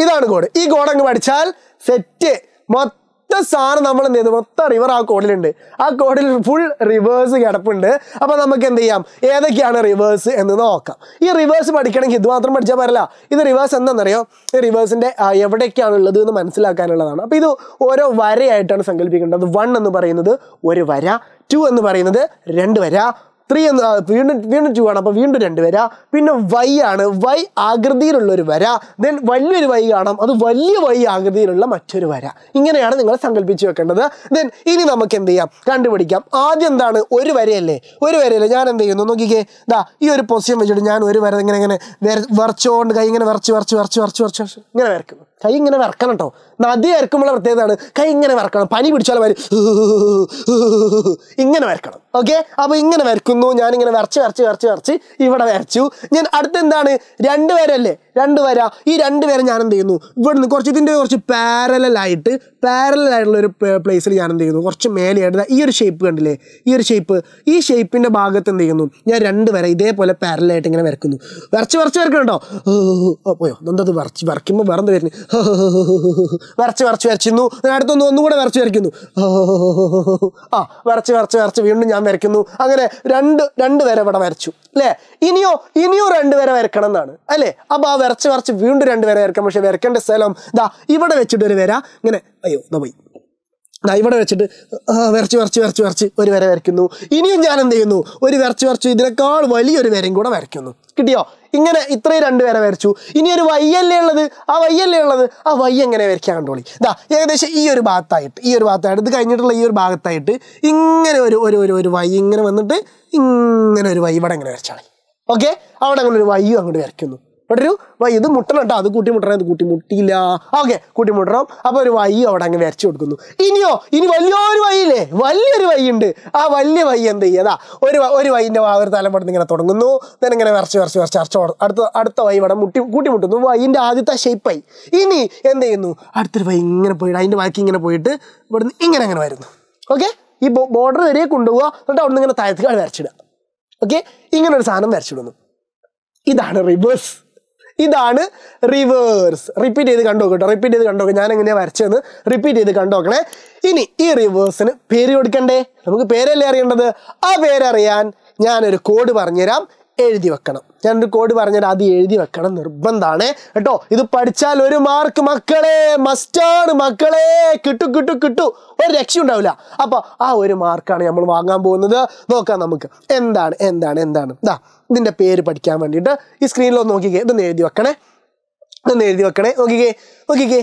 ഇതാണ് കോഡ് ഈ കോഡ് അങ്ങ് പഠിച്ചാൽ സെറ്റ് മൊത്തം ഒറ്റ സാധനം നമ്മൾ എന്ത് ചെയ്തു മൊത്തം റിവർ ആ കോഡിലുണ്ട് ആ കോഡിൽ ഫുൾ റിവേഴ്സ് കിടപ്പുണ്ട് അപ്പോൾ നമുക്ക് എന്ത് ചെയ്യാം ഏതൊക്കെയാണ് റിവേഴ്സ് എന്ന് നോക്കാം ഈ റിവേഴ്സ് പഠിക്കണമെങ്കിൽ ഇത് മാത്രം പഠിച്ചാൽ പറ്റില്ല ഇത് റിവേഴ്സ് എന്താണെന്നറിയോ ഈ റിവേഴ്സിന്റെ എവിടെയൊക്കെയാണ് ഉള്ളത് എന്ന് മനസ്സിലാക്കാനുള്ളതാണ് അപ്പോൾ ഇത് ഓരോ വരയായിട്ടാണ് സങ്കല്പിക്കേണ്ടത് വൺ എന്ന് പറയുന്നത് ഒരു വര ടു എന്ന് പറയുന്നത് രണ്ട് വര ത്രീ എന്ന് വീണ്ടും വീണ്ടും ടു ആണ് അപ്പോൾ വീണ്ടും രണ്ട് വര പിന്നെ വൈ ആണ് വൈ ആകൃതിയിലുള്ളൊരു വര ദെൻ വലിയൊരു വൈ കാണാം അത് വലിയ വൈ ആകൃതിയിലുള്ള മറ്റൊരു വര ഇങ്ങനെയാണ് നിങ്ങൾ സങ്കല്പിച്ച് വെക്കേണ്ടത് ദെൻ ഇനി നമുക്ക് എന്ത് ചെയ്യാം കണ്ടുപിടിക്കാം ആദ്യം എന്താണ് ഒരു വരയല്ലേ ഒരു വരയല്ലേ ഞാൻ എന്ത് ചെയ്യുന്നു നോക്കിക്കേ ദാ ഈ ഒരു പൊസിഷൻ വെച്ചിട്ട് ഞാൻ ഒരു വര ഇങ്ങനെ ഇങ്ങനെ വരച്ചുകൊണ്ട് കൈ ഇങ്ങനെ വരച്ച് വരച്ച് വരച്ച് വരച്ച് വരച്ച് ഇങ്ങനെ വരയ്ക്കുന്നു കൈ ഇങ്ങനെ വരക്കണം കേട്ടോ നദി വരക്കുമ്പോൾ പ്രത്യേകതയാണ് കൈ ഇങ്ങനെ വരക്കണം പനി പിടിച്ചാലും വരും ഇങ്ങനെ വരക്കണം ഓക്കെ അപ്പോൾ ഇങ്ങനെ വരക്കുന്നു ഞാനിങ്ങനെ വരച്ച് വരച്ച് വരച്ച് വരച്ച് ഇവിടെ വരച്ചു ഞാൻ അടുത്തെന്താണ് രണ്ട് വരല്ലേ രണ്ട് വര ഈ രണ്ട് വര ഞാൻ എന്ത് ചെയ്യുന്നു ഇവിടുന്ന് കുറച്ച് ഇതിൻ്റെ കുറച്ച് പാരലായിട്ട് പാരലായിട്ടുള്ള ഒരു പ്ലേസിൽ ഞാൻ എന്ത് ചെയ്യുന്നു കുറച്ച് മേലെയായിട്ട് ഈ ഒരു ഷേപ്പ് കണ്ടില്ലേ ഈ ഒരു ഷേപ്പ് ഈ ഷേപ്പിൻ്റെ ഭാഗത്ത് എന്ത് ചെയ്യുന്നു ഞാൻ രണ്ട് വര ഇതേപോലെ പാരലായിട്ട് ഇങ്ങനെ വരക്കുന്നു വരച്ച് വരച്ച് വരക്കണുണ്ടോ ഓ പോയോ എന്തത് വരച്ച് വരയ്ക്കുമ്പോൾ വേറെന്ത് വരുന്നത് വരച്ച് വരച്ച് വരച്ചിരുന്നു അടുത്തൊന്നും ഒന്നും കൂടെ വരച്ച് വരയ്ക്കുന്നു ആ വരച്ച് വരച്ച് വരച്ച് വീണ്ടും ഞാൻ വരയ്ക്കുന്നു അങ്ങനെ രണ്ട് രണ്ട് വരെ ഇവിടെ വരച്ചു അല്ലേ ഇനിയോ ഇനിയോ രണ്ട് വരെ വരക്കണം എന്നാണ് അല്ലേ അപ്പോൾ ആ വരച്ച് വരച്ച് വീണ്ടും രണ്ട് വരെ വരക്കാം പക്ഷെ വരക്കേണ്ട സ്ഥലം ദാ ഇവിടെ വെച്ചിട്ട് ഒരു വര ഇങ്ങനെ അയ്യോ ദാ പോയി ദാ ഇവിടെ വെച്ചിട്ട് വരച്ച് വരച്ച് വരച്ച് വരച്ച് ഒരു വര വരയ്ക്കുന്നു ഇനിയും ഞാൻ എന്ത് ചെയ്യുന്നു ഒരു വരച്ച് വരച്ച് ഇതിനേക്കാൾ വലിയൊരു വരയും കൂടെ വരയ്ക്കുന്നു കിട്ടിയോ ഇങ്ങനെ ഇത്രയും രണ്ടുപേരെ വരച്ചു ഇനി ഒരു വയ്യല്ലേ ഉള്ളത് ആ വയ്യല്ലേ ഉള്ളത് ആ വയ്യ എങ്ങനെ വരയ്ക്കാൻ കണ്ടോളി ഇതാ ഏകദേശം ഈ ഒരു ഭാഗത്തായിട്ട് ഈ ഒരു ഭാഗത്തായിട്ട് ഇത് കഴിഞ്ഞിട്ടുള്ള ഈ ഒരു ഭാഗത്തായിട്ട് ഇങ്ങനെ ഒരു ഒരു ഒരു ഒരു വൈ ഇങ്ങനെ വന്നിട്ട് ഇങ്ങനെ ഒരു വൈ ഇവിടെ എങ്ങനെ വരച്ചാളി ഓക്കെ അവിടെ അങ്ങനെ ഒരു വയ്യും അങ്ങോട്ട് വരയ്ക്കുന്നു ഇവിടെ ഒരു ഇത് മുട്ടണം കേട്ടോ അത് കൂട്ടി മുട്ടണം ഇത് കൂട്ടി മുട്ടിയില്ല ഓക്കെ കൂട്ടി മുട്ടണം അപ്പോൾ ഒരു വൈ അവിടെ അങ്ങ് വരച്ചു കൊടുക്കുന്നു ഇനിയോ ഇനി വലിയൊരു വൈയില്ലേ വലിയൊരു വൈ ഉണ്ട് ആ വലിയ വൈ എന്ത് ചെയ്യതാ ഒരു ഒരു വൈൻ്റെ ആ ഒരു തലം പടന്ന് ഇങ്ങനെ തുടങ്ങുന്നു ഞാൻ ഇങ്ങനെ വരച്ച് വരച്ച് വരച്ച് വരച്ച് അടുത്ത അടുത്ത വൈ ഇവിടെ മുട്ടി കൂട്ടി മുട്ടുന്നു വൈൻ്റെ ആദ്യത്തെ ഷേപ്പായി ഇനി എന്ത് ചെയ്യുന്നു അടുത്തൊരു വൈ ഇങ്ങനെ പോയിട്ട് അതിൻ്റെ ബാക്കി ഇങ്ങനെ പോയിട്ട് ഇവിടുന്ന് ഇങ്ങനെ അങ്ങനെ വരുന്നു ഓക്കെ ഈ ബോർഡർ വരെ കൊണ്ടുപോകുക എന്നിട്ട് അവിടെ നിന്ന് ഇങ്ങനെ അവിടെ വരച്ചിടുക ഓക്കെ ഇങ്ങനെ ഒരു സാധനം വരച്ചിടുന്നു ഇതാണ് റിവേഴ്സ് ഇതാണ് റിവേഴ്സ് റിപ്പീറ്റ് ചെയ്ത് കണ്ടു നോക്കട്ടെ റിപ്പീറ്റ് ചെയ്ത് കണ്ടു ഞാൻ എങ്ങനെയാണ് വരച്ചതെന്ന് റിപ്പീറ്റ് ചെയ്ത് കണ്ടു നോക്കണേ ഇനി ഈ റിവേഴ്സിന് പേര് കൊടുക്കണ്ടേ നമുക്ക് പേരല്ലേ അറിയേണ്ടത് ആ പേരറിയാൻ ഞാനൊരു കോഡ് പറഞ്ഞുതരാം എഴുതി വെക്കണം ഞാനൊരു കോഡ് പറഞ്ഞാൽ അത് എഴുതി വെക്കണം നിർബന്ധമാണ് കേട്ടോ ഇത് പഠിച്ചാൽ ഒരു മാർക്ക് മക്കളെ മസ്റ്റാണ് മക്കളെ കിട്ടു കിട്ടു കിട്ടു ഒരു ഉണ്ടാവില്ല അപ്പോൾ ആ ഒരു മാർക്കാണ് നമ്മൾ വാങ്ങാൻ പോകുന്നത് നോക്കാം നമുക്ക് എന്താണ് എന്താണ് എന്താണ് ഇതാ ഇതിന്റെ പേര് പഠിക്കാൻ വേണ്ടിയിട്ട് ഈ സ്ക്രീനിലൊന്ന് നോക്കിക്കേ ഇതൊന്ന് എഴുതി വെക്കണേ ഇതൊന്ന് എഴുതി വെക്കണേ നോക്കിക്കേ നോക്കിക്കേ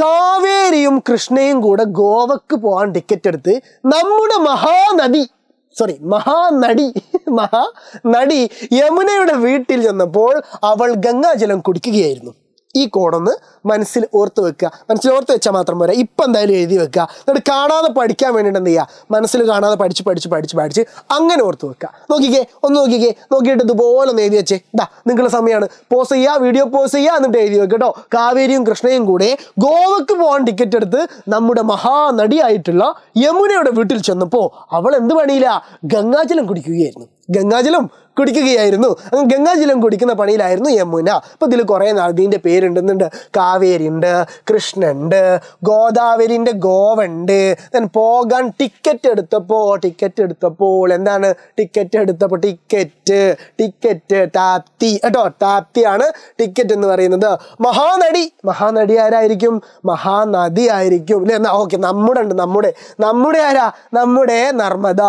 കാവേരിയും കൃഷ്ണയും കൂടെ ഗോവക്ക് പോകാൻ ടിക്കറ്റ് എടുത്ത് നമ്മുടെ മഹാനദി സോറി മഹാനടി മഹാനടി യമുനയുടെ വീട്ടിൽ ചെന്നപ്പോൾ അവൾ ഗംഗാജലം കുടിക്കുകയായിരുന്നു ഈ കോഡൊന്ന് മനസ്സിൽ ഓർത്ത് വെക്കുക മനസ്സിൽ ഓർത്ത് വെച്ചാൽ മാത്രം പോരാ ഇപ്പം എന്തായാലും എഴുതി വെക്കുക എന്നിട്ട് കാണാതെ പഠിക്കാൻ വേണ്ടിയിട്ട് എന്ത് ചെയ്യുക മനസ്സിൽ കാണാതെ പഠിച്ച് പഠിച്ച് പഠിച്ച് പഠിച്ച് അങ്ങനെ ഓർത്ത് വെക്കുക നോക്കിക്കേ ഒന്ന് നോക്കിക്കേ നോക്കിയിട്ട് ഇതുപോലെ ഒന്ന് എഴുതി വെച്ചേ ഇതാ നിങ്ങളുടെ സമയമാണ് പോസ് ചെയ്യുക വീഡിയോ പോസ് ചെയ്യുക എന്നിട്ട് എഴുതി വെക്കുക കേട്ടോ കാവേരിയും കൃഷ്ണയും കൂടെ ഗോവക്ക് പോകാൻ ടിക്കറ്റ് എടുത്ത് നമ്മുടെ മഹാനടിയായിട്ടുള്ള യമുനയുടെ വീട്ടിൽ ചെന്നപ്പോൾ അവൾ എന്ത് പണിയില്ല ഗംഗാജലം കുടിക്കുകയായിരുന്നു ഗംഗാജലം കുടിക്കുകയായിരുന്നു അങ്ങനെ ഗംഗാജലം കുടിക്കുന്ന പണിയിലായിരുന്നു യമുന അപ്പോൾ ഇതിൽ കുറേ നദീൻ്റെ പേരുണ്ടെന്നുണ്ട് കാവേരി ഉണ്ട് ഉണ്ട് ഗോദാവരിൻ്റെ ഗോവുണ്ട് ഞാൻ പോകാൻ ടിക്കറ്റ് എടുത്തപ്പോൾ ടിക്കറ്റ് എടുത്തപ്പോൾ എന്താണ് ടിക്കറ്റ് എടുത്തപ്പോൾ ടിക്കറ്റ് ടിക്കറ്റ് താപ്തി കേട്ടോ താപ്തിയാണ് ടിക്കറ്റ് എന്ന് പറയുന്നത് മഹാനടി മഹാനടി ആരായിരിക്കും മഹാനദി ആയിരിക്കും അല്ലേ എന്നാ ഓക്കെ നമ്മുടെ ഉണ്ട് നമ്മുടെ നമ്മുടെ ആരാ നമ്മുടെ നർമ്മദ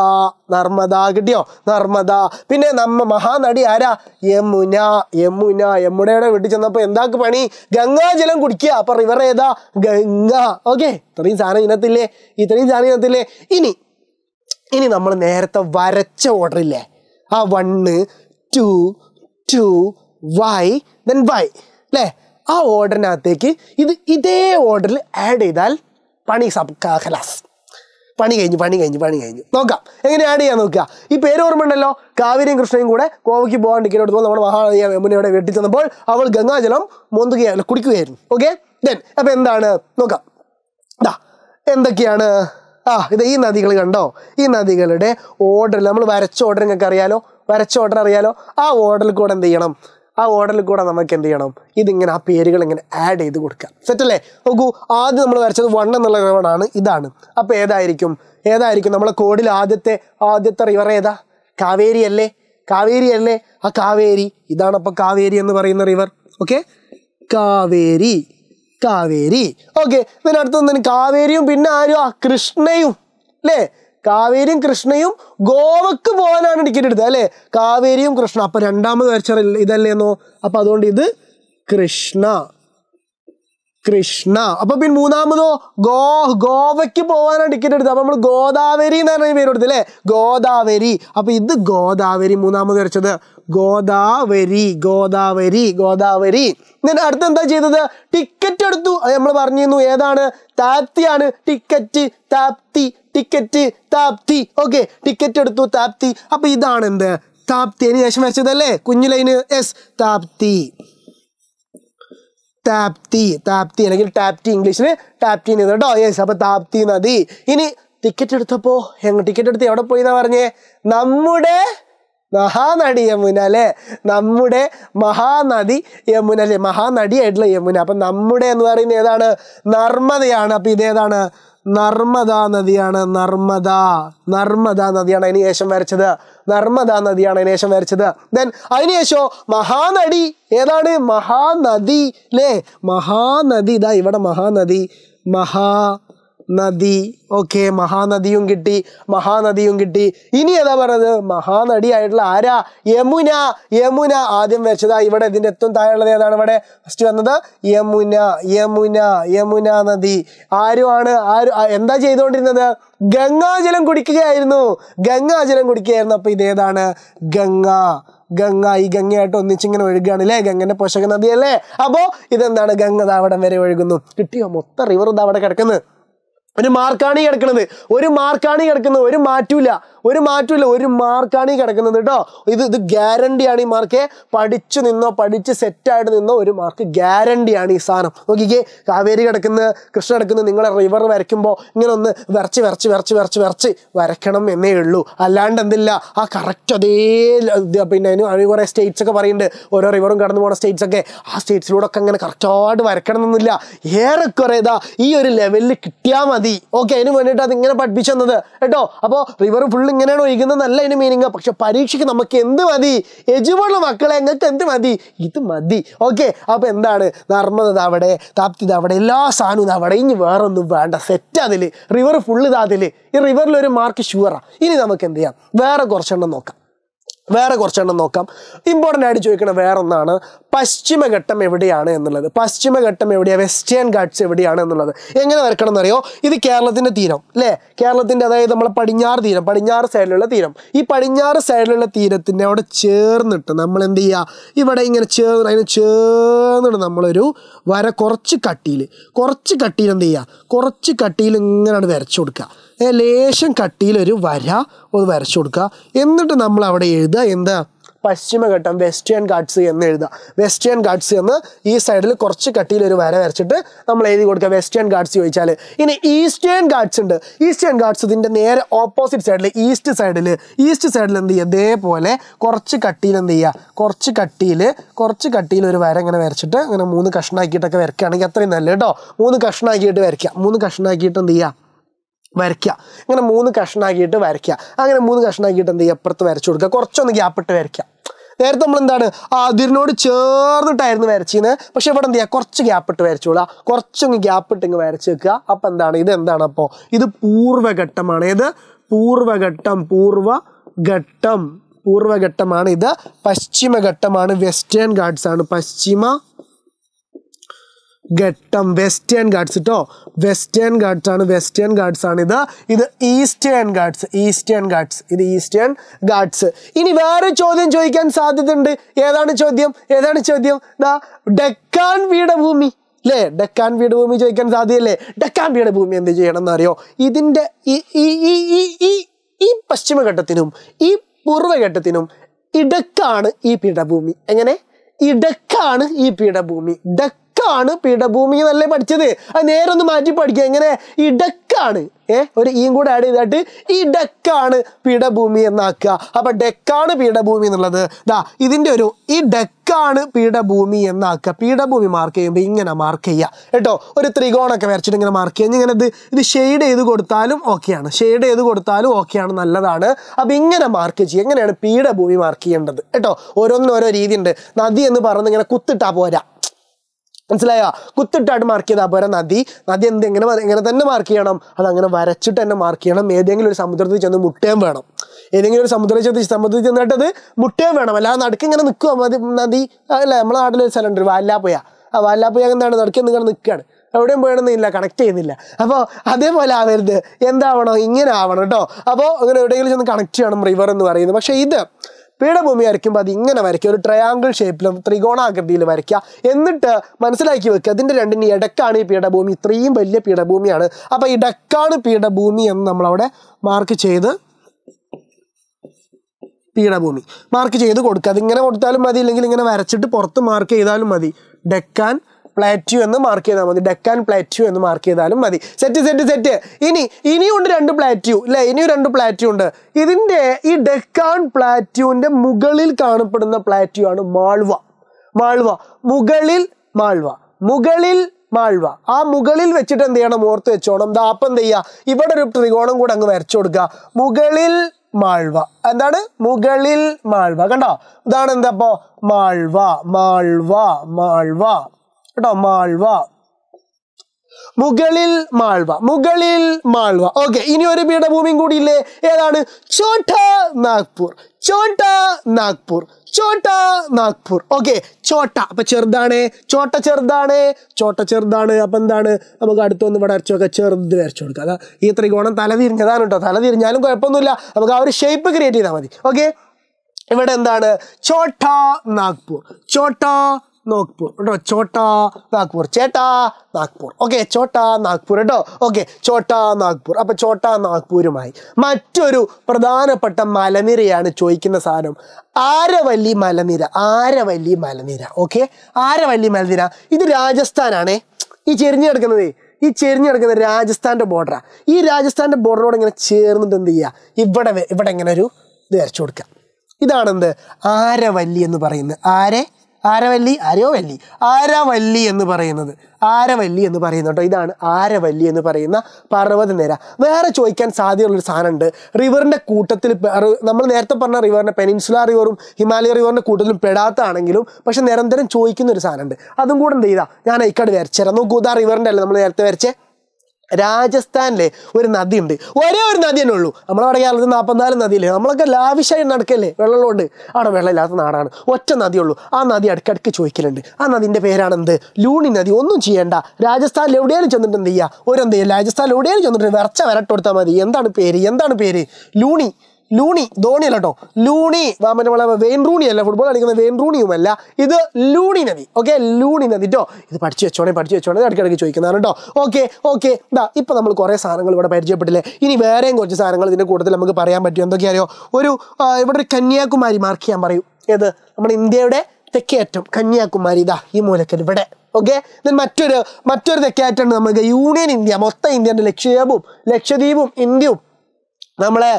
നർമ്മദ കിട്ടിയോ നർമ്മദ ലത പിന്നെ നമ്മ മഹാനടി ആരാ യമുന യമുന യമുനയുടെ വീട്ടിൽ ചെന്നപ്പോൾ എന്താക്ക് പണി ഗംഗാജലം കുടിക്കുക അപ്പൊ റിവർ ഏതാ ഗംഗ ഓക്കെ ഇത്രയും സാധനം ഇനത്തില്ലേ ഇത്രയും സാധനം ഇനത്തില്ലേ ഇനി ഇനി നമ്മൾ നേരത്തെ വരച്ച ഓർഡർ ഇല്ലേ ആ one two two Y then Y അല്ലേ ആ ഓർഡറിനകത്തേക്ക് ഇത് ഇതേ ഓർഡറിൽ ആഡ് ചെയ്താൽ പണി സബ് ഖലാസ് പണി കഴിഞ്ഞു പണി കഴിഞ്ഞു പണി കഴിഞ്ഞു നോക്കാം എങ്ങനെ ആഡ് ചെയ്യാൻ നോക്കുക ഈ പേര് ഉണ്ടല്ലോ കാവിരിയും കൃഷ്ണയും കൂടെ കോവയ്ക്ക് പോകാൻ ടിക്കറ്റ് എടുത്തപ്പോൾ നമ്മുടെ മഹാനദിയ വെട്ടി വെട്ടിച്ചെന്നപ്പോൾ അവൾ ഗംഗാജലം മോന്തുകയായിരുന്നു കുടിക്കുകയായിരുന്നു ഓക്കെ ദെൻ അപ്പൊ എന്താണ് നോക്കാം ദാ എന്തൊക്കെയാണ് ആ ഇത് ഈ നദികൾ കണ്ടോ ഈ നദികളുടെ ഓർഡർ നമ്മൾ വരച്ച ഓർഡർ നിങ്ങൾക്ക് അറിയാലോ വരച്ച ഓർഡർ അറിയാലോ ആ ഓർഡറിൽ കൂടെ എന്ത് ചെയ്യണം ആ ഓർഡറിൽ കൂടെ നമുക്ക് എന്ത് ചെയ്യണം ഇതിങ്ങനെ ആ പേരുകൾ ഇങ്ങനെ ആഡ് ചെയ്ത് കൊടുക്കുക അല്ലേ നോക്കൂ ആദ്യം നമ്മൾ വരച്ചത് വൺ എന്നുള്ള റിവറാണ് ഇതാണ് അപ്പോൾ ഏതായിരിക്കും ഏതായിരിക്കും നമ്മളെ കോഡിൽ ആദ്യത്തെ ആദ്യത്തെ റിവർ ഏതാ കാവേരി അല്ലേ കാവേരി അല്ലേ ആ കാവേരി ഇതാണ് അപ്പൊ കാവേരി എന്ന് പറയുന്ന river okay Kaveri Kaveri okay ഇതിനടുത്ത് കാവേരിയും പിന്നെ ആരും ആ കൃഷ്ണയും അല്ലേ കാവേരിയും കൃഷ്ണയും ഗോവക്ക് പോകാനാണ് ടിക്കറ്റ് എടുത്തത് അല്ലേ കാവേരിയും കൃഷ്ണ അപ്പൊ രണ്ടാമത് വരച്ച ഇതല്ലേന്നോ അപ്പൊ അതുകൊണ്ട് ഇത് കൃഷ്ണ കൃഷ്ണ അപ്പൊ പിന്നെ മൂന്നാമതോ ഗോ ഗോവയ്ക്ക് പോകാനാണ് ടിക്കറ്റ് എടുത്തത് അപ്പൊ നമ്മൾ ഗോദാവരി എന്ന് പറഞ്ഞ പേര് കൊടുത്തത് അല്ലേ ഗോദാവരി അപ്പൊ ഇത് ഗോദാവരി മൂന്നാമത് വരച്ചത് ഗോദാവരി ഗോദാവരി ഗോദാവരി എന്നിട്ട് അടുത്ത് എന്താ ചെയ്തത് ടിക്കറ്റ് എടുത്തു അത് നമ്മൾ പറഞ്ഞിരുന്നു ഏതാണ് താപ്തിയാണ് ticket Tapti ticket Tapti okay ticket എടുത്തു താപ്തി അപ്പോൾ ഇതാണ് എന്ത് താപ്തി അതിന് ശേഷം വരച്ചതല്ലേ കുഞ്ഞു ലൈന് എസ് താപ്തി താപ്തി താപ്തി അല്ലെങ്കിൽ ടാപ്തി ഇംഗ്ലീഷിൽ ടാപ്തി എന്ന് കേട്ടോ യെസ് അപ്പോൾ താപ്തി നദി ഇനി ടിക്കറ്റ് എടുത്തപ്പോൾ ടിക്കറ്റ് എടുത്ത് എവിടെ പോയി എന്നാ പറഞ്ഞേ നമ്മുടെ മഹാനടി യമുന അല്ലേ നമ്മുടെ മഹാനദി യമുന അല്ലേ മഹാനടിയായിട്ടുള്ള യമുന അപ്പം നമ്മുടെ എന്ന് പറയുന്നത് ഏതാണ് നർമ്മദയാണ് അപ്പം ഇതേതാണ് നർമ്മദ നദിയാണ് നർമ്മദ നർമ്മദ നദിയാണ് അതിന് ശേഷം വരച്ചത് നർമ്മദ നദിയാണ് അതിന് ശേഷം വരച്ചത് ദെൻ അതിനുശേഷം മഹാനടി ഏതാണ് മഹാനദി അല്ലേ മഹാനദി ഇതാ ഇവിടെ മഹാനദി മഹാ നദി ഓക്കെ മഹാനദിയും കിട്ടി മഹാനദിയും കിട്ടി ഇനി ഏതാ പറയുന്നത് മഹാനടി ആയിട്ടുള്ള ആരാ യമുന യമുന ആദ്യം വെച്ചതാ ഇവിടെ ഇതിൻ്റെ ഏറ്റവും താഴെയുള്ളത് ഏതാണ് ഇവിടെ ഫസ്റ്റ് വന്നത് യമുന യമുന യമുന നദി ആരുമാണ് ആര് എന്താ ചെയ്തുകൊണ്ടിരുന്നത് ഗംഗാജലം കുടിക്കുകയായിരുന്നു ഗംഗാജലം കുടിക്കുകയായിരുന്നു അപ്പോൾ ഇതേതാണ് ഗംഗ ഗംഗ ഈ ഗംഗയായിട്ട് ഒന്നിച്ചിങ്ങനെ ഒഴുകുകയാണ് അല്ലേ ഗംഗന്റെ പോഷക നദിയല്ലേ അപ്പോൾ ഇതെന്താണ് ഗംഗ ദാവടം വരെ ഒഴുകുന്നു കിട്ടിയോ മൊത്തം റിവർ ദാവടം കിടക്കുന്നത് ഒരു മാർക്കാണി കിടക്കുന്നത് ഒരു മാർക്കാണി കിടക്കുന്നത് ഒരു മാറ്റൂല ഒരു മാറ്റൂല ഒരു മാർക്കാണി കിടക്കുന്നത് കേട്ടോ ഇത് ഇത് ഗ്യാരണ്ടിയാണ് ഈ മാർക്ക് പഠിച്ചു നിന്നോ പഠിച്ച് സെറ്റായിട്ട് നിന്നോ ഒരു മാർക്ക് ഗ്യാരണ്ടിയാണ് ഈ സാധനം നോക്കിക്കേ കാവേരി കിടക്കുന്ന കൃഷ്ണ കിടക്കുന്ന നിങ്ങളെ റിവർ വരയ്ക്കുമ്പോൾ ഇങ്ങനെ ഒന്ന് വരച്ച് വരച്ച് വരച്ച് വരച്ച് വരച്ച് വരയ്ക്കണം എന്നേ ഉള്ളൂ അല്ലാണ്ട് എന്തില്ല ആ കറക്റ്റ് അതേ പിന്നെ അതിന് അതിന് കുറേ സ്റ്റേറ്റ്സ് ഒക്കെ പറയുന്നുണ്ട് ഓരോ റിവറും കടന്നു പോകുന്ന സ്റ്റേറ്റ്സ് ഒക്കെ ആ സ്റ്റേറ്റ്സിലൂടെ ഒക്കെ അങ്ങനെ കറക്റ്റായിട്ട് വരക്കണം എന്നില്ല ഏറെക്കുറേതാ ഈ ഒരു ലെവലിൽ കിട്ടിയാൽ മതി മതി ഓക്കെ അതിന് വേണ്ടിയിട്ട് അത് ഇങ്ങനെ പഠിപ്പിച്ചു തന്നത് കേട്ടോ അപ്പോൾ റിവർ ഫുൾ ഇങ്ങനെയാണ് നല്ല അതിന് മീനിങ് പക്ഷെ പരീക്ഷയ്ക്ക് നമുക്ക് എന്ത് മതി എജുവുള്ള മക്കളെ നിങ്ങൾക്ക് എന്ത് മതി ഇത് മതി ഓക്കെ അപ്പോൾ എന്താണ് നർമ്മത അവിടെ താപ്തി അവിടെ എല്ലാ സാധനവും അവിടെ ഇനി വേറൊന്നും വേണ്ട സെറ്റ് അതിൽ റിവർ ഫുള്ള് ഇതാതിൽ ഈ റിവറിൽ ഒരു മാർക്ക് ഷുവറാണ് ഇനി നമുക്ക് എന്ത് ചെയ്യാം വേറെ കുറച്ചെണ്ണം നോക്കാം വേറെ കുറച്ചെണ്ണം നോക്കാം ഇമ്പോർട്ടൻ്റ് ആയിട്ട് ചോദിക്കണ ഒന്നാണ് പശ്ചിമഘട്ടം എവിടെയാണ് എന്നുള്ളത് പശ്ചിമഘട്ടം എവിടെയാണ് വെസ്റ്റേൺ ഘാട്ട്സ് എവിടെയാണ് എന്നുള്ളത് എങ്ങനെ വരക്കണം എന്നറിയോ ഇത് കേരളത്തിൻ്റെ തീരം അല്ലേ കേരളത്തിൻ്റെ അതായത് നമ്മളെ പടിഞ്ഞാറ് തീരം പടിഞ്ഞാറ് സൈഡിലുള്ള തീരം ഈ പടിഞ്ഞാറ് സൈഡിലുള്ള തീരത്തിൻ്റെ അവിടെ ചേർന്നിട്ട് നമ്മൾ എന്ത് ചെയ്യുക ഇവിടെ ഇങ്ങനെ ചേർന്ന് അതിന് ചേർന്നിട്ട് നമ്മളൊരു വര കുറച്ച് കട്ടിയിൽ കുറച്ച് കട്ടിയിൽ എന്ത് ചെയ്യുക കുറച്ച് കട്ടിയിൽ ഇങ്ങനെയാണ് വരച്ചു കൊടുക്കുക ലേശം കട്ടിയിലൊരു വര ഒന്ന് വരച്ചു കൊടുക്കുക എന്നിട്ട് നമ്മൾ അവിടെ എഴുതുക എന്താ പശ്ചിമഘട്ടം വെസ്റ്റേൺ ഗാഡ്സ് എന്ന് എഴുതുക വെസ്റ്റേൺ ഗാഡ്സ് എന്ന് ഈ സൈഡിൽ കുറച്ച് കട്ടിയിൽ ഒരു വര വരച്ചിട്ട് നമ്മൾ എഴുതി കൊടുക്കുക വെസ്റ്റേൺ ഗാഡ്സ് ചോദിച്ചാൽ ഇനി ഈസ്റ്റേൺ ഗാഡ്സ് ഉണ്ട് ഈസ്റ്റേൺ ഗാഡ്സ് ഇതിൻ്റെ നേരെ ഓപ്പോസിറ്റ് സൈഡിൽ ഈസ്റ്റ് സൈഡിൽ ഈസ്റ്റ് സൈഡിൽ എന്ത് ചെയ്യുക ഇതേപോലെ കുറച്ച് കട്ടിയിൽ എന്ത് ചെയ്യുക കുറച്ച് കട്ടിയിൽ കുറച്ച് കട്ടിയിൽ ഒരു വര ഇങ്ങനെ വരച്ചിട്ട് ഇങ്ങനെ മൂന്ന് കഷ്ണാക്കിയിട്ടൊക്കെ വരയ്ക്കുകയാണെങ്കിൽ അത്രയും നല്ല കേട്ടോ മൂന്ന് കഷ്ണാക്കിയിട്ട് വരയ്ക്കുക മൂന്ന് കഷ്ണാക്കിയിട്ട് എന്ത് ചെയ്യുക വരയ്ക്കുക ഇങ്ങനെ മൂന്ന് കഷ്ണാക്കിയിട്ട് വരയ്ക്കുക അങ്ങനെ മൂന്ന് കഷ്ണാക്കിയിട്ട് എന്ത് ചെയ്യുക അപ്പുറത്ത് വരച്ചു കൊടുക്കുക കുറച്ചൊന്ന് ഗ്യാപ്പിട്ട് വരയ്ക്കുക നേരത്തെ നമ്മൾ എന്താണ് അതിരിനോട് ചേർന്നിട്ടായിരുന്നു വരച്ചിരുന്നത് പക്ഷെ ഇവിടെ എന്ത് ചെയ്യുക കുറച്ച് ഗ്യാപ്പ് ഇട്ട് വരച്ചോളാ കുറച്ചൊന്ന് ഗ്യാപ്പ് ഇട്ട് ഇങ്ങ് വരച്ച് വെക്കുക അപ്പം എന്താണ് ഇത് എന്താണ് അപ്പോൾ ഇത് പൂർവ്വഘട്ടമാണ് ഏത് പൂർവ്വഘട്ടം ഘട്ടം പൂർവ്വഘട്ടമാണ് ഇത് പശ്ചിമഘട്ടമാണ് വെസ്റ്റേൺ ഗാഡ്സ് ആണ് പശ്ചിമ ഘട്ടം വെസ്റ്റേൺ ഗാർഡ്സ് കേട്ടോ വെസ്റ്റേൺ ഗാർഡ്സ് ആണ് വെസ്റ്റേൺ ഗാർഡ്സ് ആണ് ഇത് ഇത് ഈസ്റ്റേൺ ഗാർഡ്സ് ഈസ്റ്റേൺ ഗാർഡ്സ് ഇത് ഈസ്റ്റേൺ ഗാർഡ്സ് ഇനി വേറെ ചോദ്യം ചോദിക്കാൻ സാധ്യതയുണ്ട് ഏതാണ് ചോദ്യം ഏതാണ് ചോദ്യം ഡെക്കാൻ പീഠഭൂമി അല്ലേ ഡെക്കാൻ പീഠഭൂമി ചോദിക്കാൻ സാധ്യതയല്ലേ ഡെക്കാൻ പീഠഭൂമി എന്ത് ചെയ്യണം എന്നറിയോ ഇതിൻ്റെ ഈ ഈ ഈ ഈ ഈ പശ്ചിമഘട്ടത്തിനും ഈ പൂർവ്വഘട്ടത്തിനും ഇടക്കാണ് ഈ പീഠഭൂമി എങ്ങനെ ഇടക്കാണ് ഈ പീഠഭൂമി ഡക്ക് ഇടക്കാണ് പീഠഭൂമി എന്നല്ലേ പഠിച്ചത് അത് നേരെ ഒന്ന് മാറ്റി പഠിക്കുക എങ്ങനെ ഇടക്കാണ് ഏ ഒരു ഈയും കൂടെ ആഡ് ചെയ്തിട്ട് ഈ ഡെക്കാണ് പീഠഭൂമി എന്നാക്കുക അപ്പൊ ഡെക്കാണ് പീഠഭൂമി എന്നുള്ളത് ദാ ഇതിൻ്റെ ഒരു ഈ ഡെക്കാണ് പീഠഭൂമി എന്നാക്കുക പീഠഭൂമി മാർക്ക് ചെയ്യുമ്പോൾ ഇങ്ങനെ മാർക്ക് ചെയ്യുക കേട്ടോ ഒരു ത്രികോണൊക്കെ വരച്ചിട്ട് ഇങ്ങനെ മാർക്ക് ചെയ്യുക ഇങ്ങനെ ഇത് ഷെയ്ഡ് ചെയ്ത് കൊടുത്താലും ഓക്കെയാണ് ഷെയ്ഡ് ചെയ്ത് കൊടുത്താലും ഓക്കെയാണ് നല്ലതാണ് അപ്പം ഇങ്ങനെ മാർക്ക് ചെയ്യുക എങ്ങനെയാണ് പീഠഭൂമി മാർക്ക് ചെയ്യേണ്ടത് കേട്ടോ ഓരോന്നിനും ഓരോ രീതി ഉണ്ട് നദി എന്ന് പറഞ്ഞ് ഇങ്ങനെ കുത്തിട്ടാ പോരാ മനസ്സിലായോ കുത്തിട്ടായിട്ട് മാർക്ക് ചെയ്താൽ പോരാ നദി നദി എന്ത് എങ്ങനെ എങ്ങനെ തന്നെ മാർക്ക് ചെയ്യണം അത് അങ്ങനെ വരച്ചിട്ട് തന്നെ മാർക്ക് ചെയ്യണം ഏതെങ്കിലും ഒരു സമുദ്രത്തിൽ ചെന്ന് മുട്ടയും വേണം ഏതെങ്കിലും ഒരു സമുദ്രത്തിൽ ചെന്ന് സമുദ്രത്തിൽ ചെന്നിട്ട് അത് മുട്ടയും വേണം അല്ലാതെ നടുക്ക് ഇങ്ങനെ നിൽക്കുക മതി നദി അല്ല നമ്മളെ നാട്ടിലൊരു സ്ഥലമുണ്ട് വാല്ലാപ്പുയ ആ വാല്ലാപ്പുയ എന്താണ് നടുക്ക് ഇങ്ങനെ നിൽക്കുകയാണ് എവിടെയും പോയണമെന്നില്ല കണക്ട് ചെയ്യുന്നില്ല അപ്പോൾ അതേപോലെ ആവരുത് എന്താവണം ഇങ്ങനെ ആവണം കേട്ടോ അപ്പോൾ അങ്ങനെ എവിടെയെങ്കിലും ചെന്ന് കണക്ട് ചെയ്യണം റിവർ എന്ന് പറയുന്നത് പക്ഷേ ഇത് പീഠഭൂമി വരയ്ക്കുമ്പോൾ അത് ഇങ്ങനെ വരയ്ക്കുക ഒരു ട്രയാങ്കിൾ ഷേപ്പിലും ത്രികോണാകൃതിയിലും വരയ്ക്കുക എന്നിട്ട് മനസ്സിലാക്കി വെക്കുക അതിൻ്റെ രണ്ടിന് ഇടക്കാണ് ഈ പീഠഭൂമി ഇത്രയും വലിയ പീഠഭൂമിയാണ് അപ്പോൾ ഇടക്കാണ് പീഠഭൂമി എന്ന് നമ്മളവിടെ മാർക്ക് ചെയ്ത് പീഠഭൂമി മാർക്ക് ചെയ്ത് കൊടുക്കുക അതിങ്ങനെ കൊടുത്താലും മതി ഇല്ലെങ്കിൽ ഇങ്ങനെ വരച്ചിട്ട് പുറത്ത് മാർക്ക് ചെയ്താലും മതി ഡെക്കാൻ പ്ലാറ്റ്യൂ എന്ന് മാർക്ക് ചെയ്താൽ മതി ഡെക്കാൻ പ്ലാറ്റ്യൂ എന്ന് മാർക്ക് ചെയ്താലും മതി സെറ്റ് സെറ്റ് സെറ്റ് ഇനി ഇനിയുണ്ട് രണ്ട് പ്ലാറ്റ്യൂ അല്ലെ ഇനിയും രണ്ട് പ്ലാറ്റ്യൂ ഉണ്ട് ഇതിൻ്റെ ഈ ഡെക്കാൻ പ്ലാറ്റ്യൂവിൻ്റെ മുകളിൽ കാണപ്പെടുന്ന പ്ലാറ്റ്യൂ ആണ് മാൾവ മാൾവ മുകളിൽ മാൾവ മുകളിൽ മാൾവ ആ മുകളിൽ വെച്ചിട്ട് എന്ത് ചെയ്യണം ഓർത്ത് വെച്ചോണം ദാ അപ്പം എന്ത് ചെയ്യുക ഇവിടെ ഒരു ത്രികോണം കൂടെ അങ്ങ് വരച്ചു കൊടുക്കുക മുകളിൽ മാൾവ എന്താണ് മുകളിൽ മാൾവ കണ്ടോ ഇതാണ് എന്താ അപ്പോ മാൾവ മാൾവ മാൾവ കേട്ടോ മാൾവ മുകളിൽ മാൾവ മുകളിൽ മാൾവ ഓക്കെ ഇനി ഒരു പീഠഭൂമിയും കൂടി ഇല്ലേ ഏതാണ് ചോട്ട നാഗ്പൂർ ചോട്ട നാഗ്പൂർ ചോട്ട നാഗ്പൂർ ഓക്കെ ചോട്ട അപ്പൊ ചെറുതാണ് ചോട്ട ചെറുതാണ് ചോട്ട ചെറുതാണ് അപ്പൊ എന്താണ് നമുക്ക് അടുത്തൊന്ന് ഇവിടെ അരച്ചു നോക്കാം ചെറുത് വരച്ചു കൊടുക്കാം അതാ ഈ ത്രികോണം തല തിരിഞ്ഞതാണ് കേട്ടോ തല തിരിഞ്ഞാലും കുഴപ്പമൊന്നുമില്ല നമുക്ക് ആ ഒരു ഷേപ്പ് ക്രിയേറ്റ് ചെയ്താൽ മതി ഓക്കെ ഇവിടെ എന്താണ് ചോട്ട നാഗ്പൂർ ചോട്ട നാഗ്പൂർ കേട്ടോ ചോട്ട നാഗ്പൂർ ചേട്ടാ നാഗ്പൂർ ഓക്കെ ചോട്ട നാഗ്പൂർ കേട്ടോ ഓക്കെ ചോട്ട നാഗ്പൂർ അപ്പോൾ ചോട്ട നാഗ്പൂരുമായി മറ്റൊരു പ്രധാനപ്പെട്ട മലനിരയാണ് ചോദിക്കുന്ന സാധനം ആരവല്ലി മലനിര ആരവല്ലി മലനിര ഓക്കെ ആരവല്ലി മലനിര ഇത് രാജസ്ഥാനാണേ ഈ ചെരിഞ്ഞു കിടക്കുന്നതേ ഈ ചെരിഞ്ഞു കിടക്കുന്നത് രാജസ്ഥാന്റെ ബോർഡറാണ് ഈ രാജസ്ഥാന്റെ ബോർഡറോട് ഇങ്ങനെ ചേർന്നിട്ട് എന്ത് ചെയ്യുക ഇവിടെ ഇവിടെ ഇങ്ങനെ ഒരു ഇത് വരച്ചു കൊടുക്കുക ഇതാണെന്ത് ആരവല്ലി എന്ന് പറയുന്നത് ആരെ ആരവല്ലി അരവല്ലി ആരവല്ലി എന്ന് പറയുന്നത് ആരവല്ലി എന്ന് പറയുന്നത് കേട്ടോ ഇതാണ് ആരവല്ലി എന്ന് പറയുന്ന പർവ്വതനിര വേറെ ചോദിക്കാൻ സാധ്യതയുള്ളൊരു സാധനമുണ്ട് റിവറിൻ്റെ കൂട്ടത്തിൽ നമ്മൾ നേരത്തെ പറഞ്ഞ റിവറിൻ്റെ പെനിൻസുല റിവറും ഹിമാലയ റിവറിൻ്റെ കൂട്ടത്തിലും പെടാത്തതാണെങ്കിലും പക്ഷെ നിരന്തരം ചോദിക്കുന്ന ഒരു സാധനമുണ്ട് അതും കൂടെ എന്ത് ചെയ്താൽ ഞാൻ ഇക്കട് വരച്ചേരാം നോക്കൂ ഇതാ റിവറിൻ്റെ അല്ലേ നമ്മൾ നേരത്തെ വരച്ചേ രാജസ്ഥാനിലെ ഒരു നദിയുണ്ട് ഒരേ ഒരു നദി തന്നെ ഉള്ളൂ അവിടെ കേരളത്തിൽ നാൽപ്പത്തിനാല് നദിയില്ലേ നമ്മളൊക്കെ ലാവിശായി നടക്കല്ലേ വെള്ളമുണ്ട് അവിടെ വെള്ളമില്ലാത്ത നാടാണ് ഒറ്റ നദിയുള്ളൂ ആ നദി അടുക്കടുക്ക് ചോദിക്കലുണ്ട് ആ നദിൻ്റെ പേരാണെന്ത് ലൂണി നദി ഒന്നും ചെയ്യേണ്ട രാജസ്ഥാനിൽ എവിടെയാണ് ചെന്നിട്ട് എന്ത് ചെയ്യുക ഒരു എന്ത് ചെയ്യുക രാജസ്ഥാനിൽ എവിടെയാണ് ചെന്നിട്ട് വരച്ച വരട്ടെടുത്താൽ മതി എന്താണ് പേര് എന്താണ് പേര് ലൂണി ലൂണി ധോണി അല്ല കേട്ടോ ലൂണി വാമനമല വെയിൻ റൂണി അല്ല ഫുട്ബോൾ കളിക്കുന്ന വെയിൻ റൂണിയുമല്ല ഇത് ലൂണി നദി ഓക്കെ ലൂണി നദി കേട്ടോ ഇത് പഠിച്ചു വെച്ചോണേ പഠിച്ചു വെച്ചോണേ ഇടയ്ക്കിടയ്ക്ക് ചോദിക്കുന്നതാണ് കേട്ടോ ഓക്കെ ഓക്കെ ഇതാ ഇപ്പൊ നമ്മൾ കുറെ സാധനങ്ങൾ ഇവിടെ പരിചയപ്പെട്ടില്ലേ ഇനി വേറെയും കുറച്ച് സാധനങ്ങൾ ഇതിന്റെ കൂടുതൽ നമുക്ക് പറയാൻ പറ്റും അറിയോ ഒരു ഇവിടെ ഒരു കന്യാകുമാരി മാർക്ക് ചെയ്യാൻ പറയൂ ഏത് നമ്മുടെ ഇന്ത്യയുടെ തെക്കേറ്റം കന്യാകുമാരി ഇതാ ഈ മൂലക്കൽ ഇവിടെ ഓക്കെ ദെൻ മറ്റൊരു മറ്റൊരു തെക്കേറ്റം നമുക്ക് യൂണിയൻ ഇന്ത്യ മൊത്തം ഇന്ത്യൻ്റെ ലക്ഷ്യവും ലക്ഷദ്വീപും ഇന്ത്യയും നമ്മളെ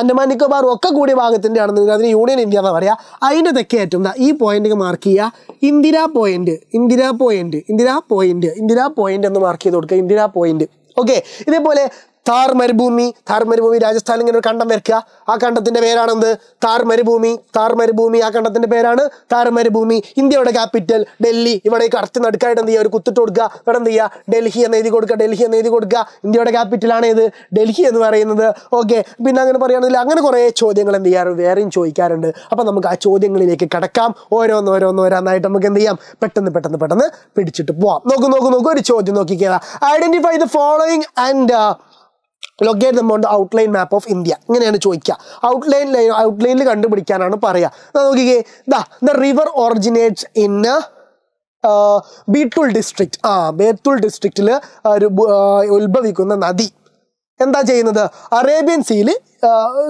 അൻഡമാൻ നിക്കോബാർ ഒക്കെ കൂടിയ ഭാഗത്തിൻ്റെ ആണെന്ന് അതിന് യൂണിയൻ ഇന്ത്യ എന്നാണ് പറയുക അതിൻ്റെ തെക്കേറ്റം ഈ പോയിന്റ് മാർക്ക് ചെയ്യുക Indira point Indira point Indira point Indira point എന്ന് മാർക്ക് ചെയ്ത് കൊടുക്കുക ഇന്ദിരാ പോയിന്റ് ഓക്കെ ഇതേപോലെ താർ മരുഭൂമി താർ മരുഭൂമി രാജസ്ഥാൻ ഇങ്ങനെ ഒരു കണ്ടം വരയ്ക്കുക ആ കണ്ടത്തിന്റെ പേരാണെന്ത് താർ മരുഭൂമി താർ മരുഭൂമി ആ കണ്ടത്തിന്റെ പേരാണ് താർ മരുഭൂമി ഇന്ത്യയുടെ ക്യാപിറ്റൽ ഡൽഹി ഇവിടെ ഈ നടുക്കായിട്ട് എന്ത് ചെയ്യുക ഒരു കുത്തിട്ട് കൊടുക്കുക ഇവിടെ എന്ത് ചെയ്യുക ഡൽഹി എന്ന് എഴുതി കൊടുക്കുക ഡൽഹി എന്ന് എഴുതി കൊടുക്കുക ഇന്ത്യയുടെ ആണ് ഇത് ഡൽഹി എന്ന് പറയുന്നത് ഓക്കെ പിന്നെ അങ്ങനെ പറയുകയാണെങ്കിൽ അങ്ങനെ കുറേ ചോദ്യങ്ങൾ എന്ത് ചെയ്യാറ് വേറെയും ചോദിക്കാറുണ്ട് അപ്പം നമുക്ക് ആ ചോദ്യങ്ങളിലേക്ക് കടക്കാം ഓരോന്ന് ഓരോന്ന് ഓരോന്നായിട്ട് നമുക്ക് എന്ത് ചെയ്യാം പെട്ടെന്ന് പെട്ടെന്ന് പെട്ടെന്ന് പിടിച്ചിട്ട് പോവാം നോക്കൂ നോക്കൂ നോക്കൂ ഒരു ചോദ്യം നോക്കിക്കുക identify the following and locate them on outline map of India ഇങ്ങനെയാണ് ചോദിക്കുക ഔട്ട്ലൈൻ ലൈൻ ഔട്ട്ലൈനിൽ കണ്ടുപിടിക്കാനാണ് പറയുക നോക്കിക്കേ ദാ the river originates in Betul district ആ ബേത്തുൾ ഡിസ്ട്രിക്റ്റിൽ ഒരു ഉത്ഭവിക്കുന്ന നദി എന്താ ചെയ്യുന്നത് അറേബ്യൻ സീല്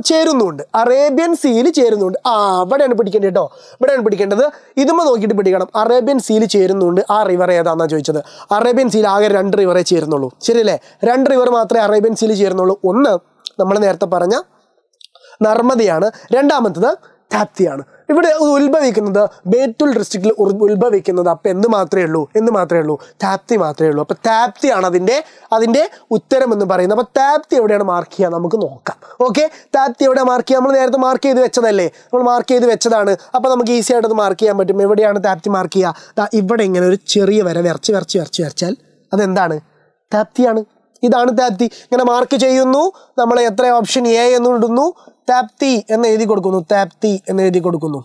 ചേരുന്നുണ്ട് അറേബ്യൻ സീല് ചേരുന്നുണ്ട് ആ അവിടെയാണ് പിടിക്കേണ്ടത് കേട്ടോ ഇവിടെയാണ് പിടിക്കേണ്ടത് ഇതുമ്പോൾ നോക്കിയിട്ട് പിടിക്കണം അറേബ്യൻ സീല് ചേരുന്നുണ്ട് ആ റിവർ ഏതാണെന്നാണ് ചോദിച്ചത് അറേബ്യൻ സീൽ ആകെ രണ്ട് റിവറേ ചേരുന്നുള്ളൂ ശരിയല്ലേ രണ്ട് റിവർ മാത്രമേ അറേബ്യൻ സീല് ചേരുന്നുള്ളൂ ഒന്ന് നമ്മൾ നേരത്തെ പറഞ്ഞ നർമ്മദയാണ് രണ്ടാമത്തത് ടാപ്തിയാണ് ഇവിടെ ഉത്ഭവിക്കുന്നത് ബേറ്റുൽ ഡിസ്ട്രിക്റ്റിൽ ഉത്ഭവിക്കുന്നത് അപ്പം എന്ത് മാത്രമേ ഉള്ളൂ എന്ന് മാത്രമേ ഉള്ളൂ താപ്തി മാത്രമേ ഉള്ളൂ അപ്പം താപ്തിയാണ് അതിൻ്റെ അതിൻ്റെ ഉത്തരം എന്ന് പറയുന്നത് അപ്പം താപ്തി എവിടെയാണ് മാർക്ക് ചെയ്യുക നമുക്ക് നോക്കാം ഓക്കെ താപ്തി എവിടെ മാർക്ക് ചെയ്യുക നമ്മൾ നേരത്തെ മാർക്ക് ചെയ്ത് വെച്ചതല്ലേ നമ്മൾ മാർക്ക് ചെയ്ത് വെച്ചതാണ് അപ്പം നമുക്ക് ഈസി ആയിട്ട് അത് മാർക്ക് ചെയ്യാൻ പറ്റും എവിടെയാണ് താപ്തി മാർക്ക് ചെയ്യുക ഇവിടെ ഇങ്ങനെ ഒരു ചെറിയ വര വരച്ച് വരച്ച് വരച്ച് വരച്ചാൽ അതെന്താണ് താപ്തിയാണ് ഇതാണ് താപ്തി ഇങ്ങനെ മാർക്ക് ചെയ്യുന്നു നമ്മൾ എത്ര ഓപ്ഷൻ എ എന്ന് ഇടുന്നു താപ്തി എന്ന് എഴുതി കൊടുക്കുന്നു താപ്തി എന്ന് എഴുതി കൊടുക്കുന്നു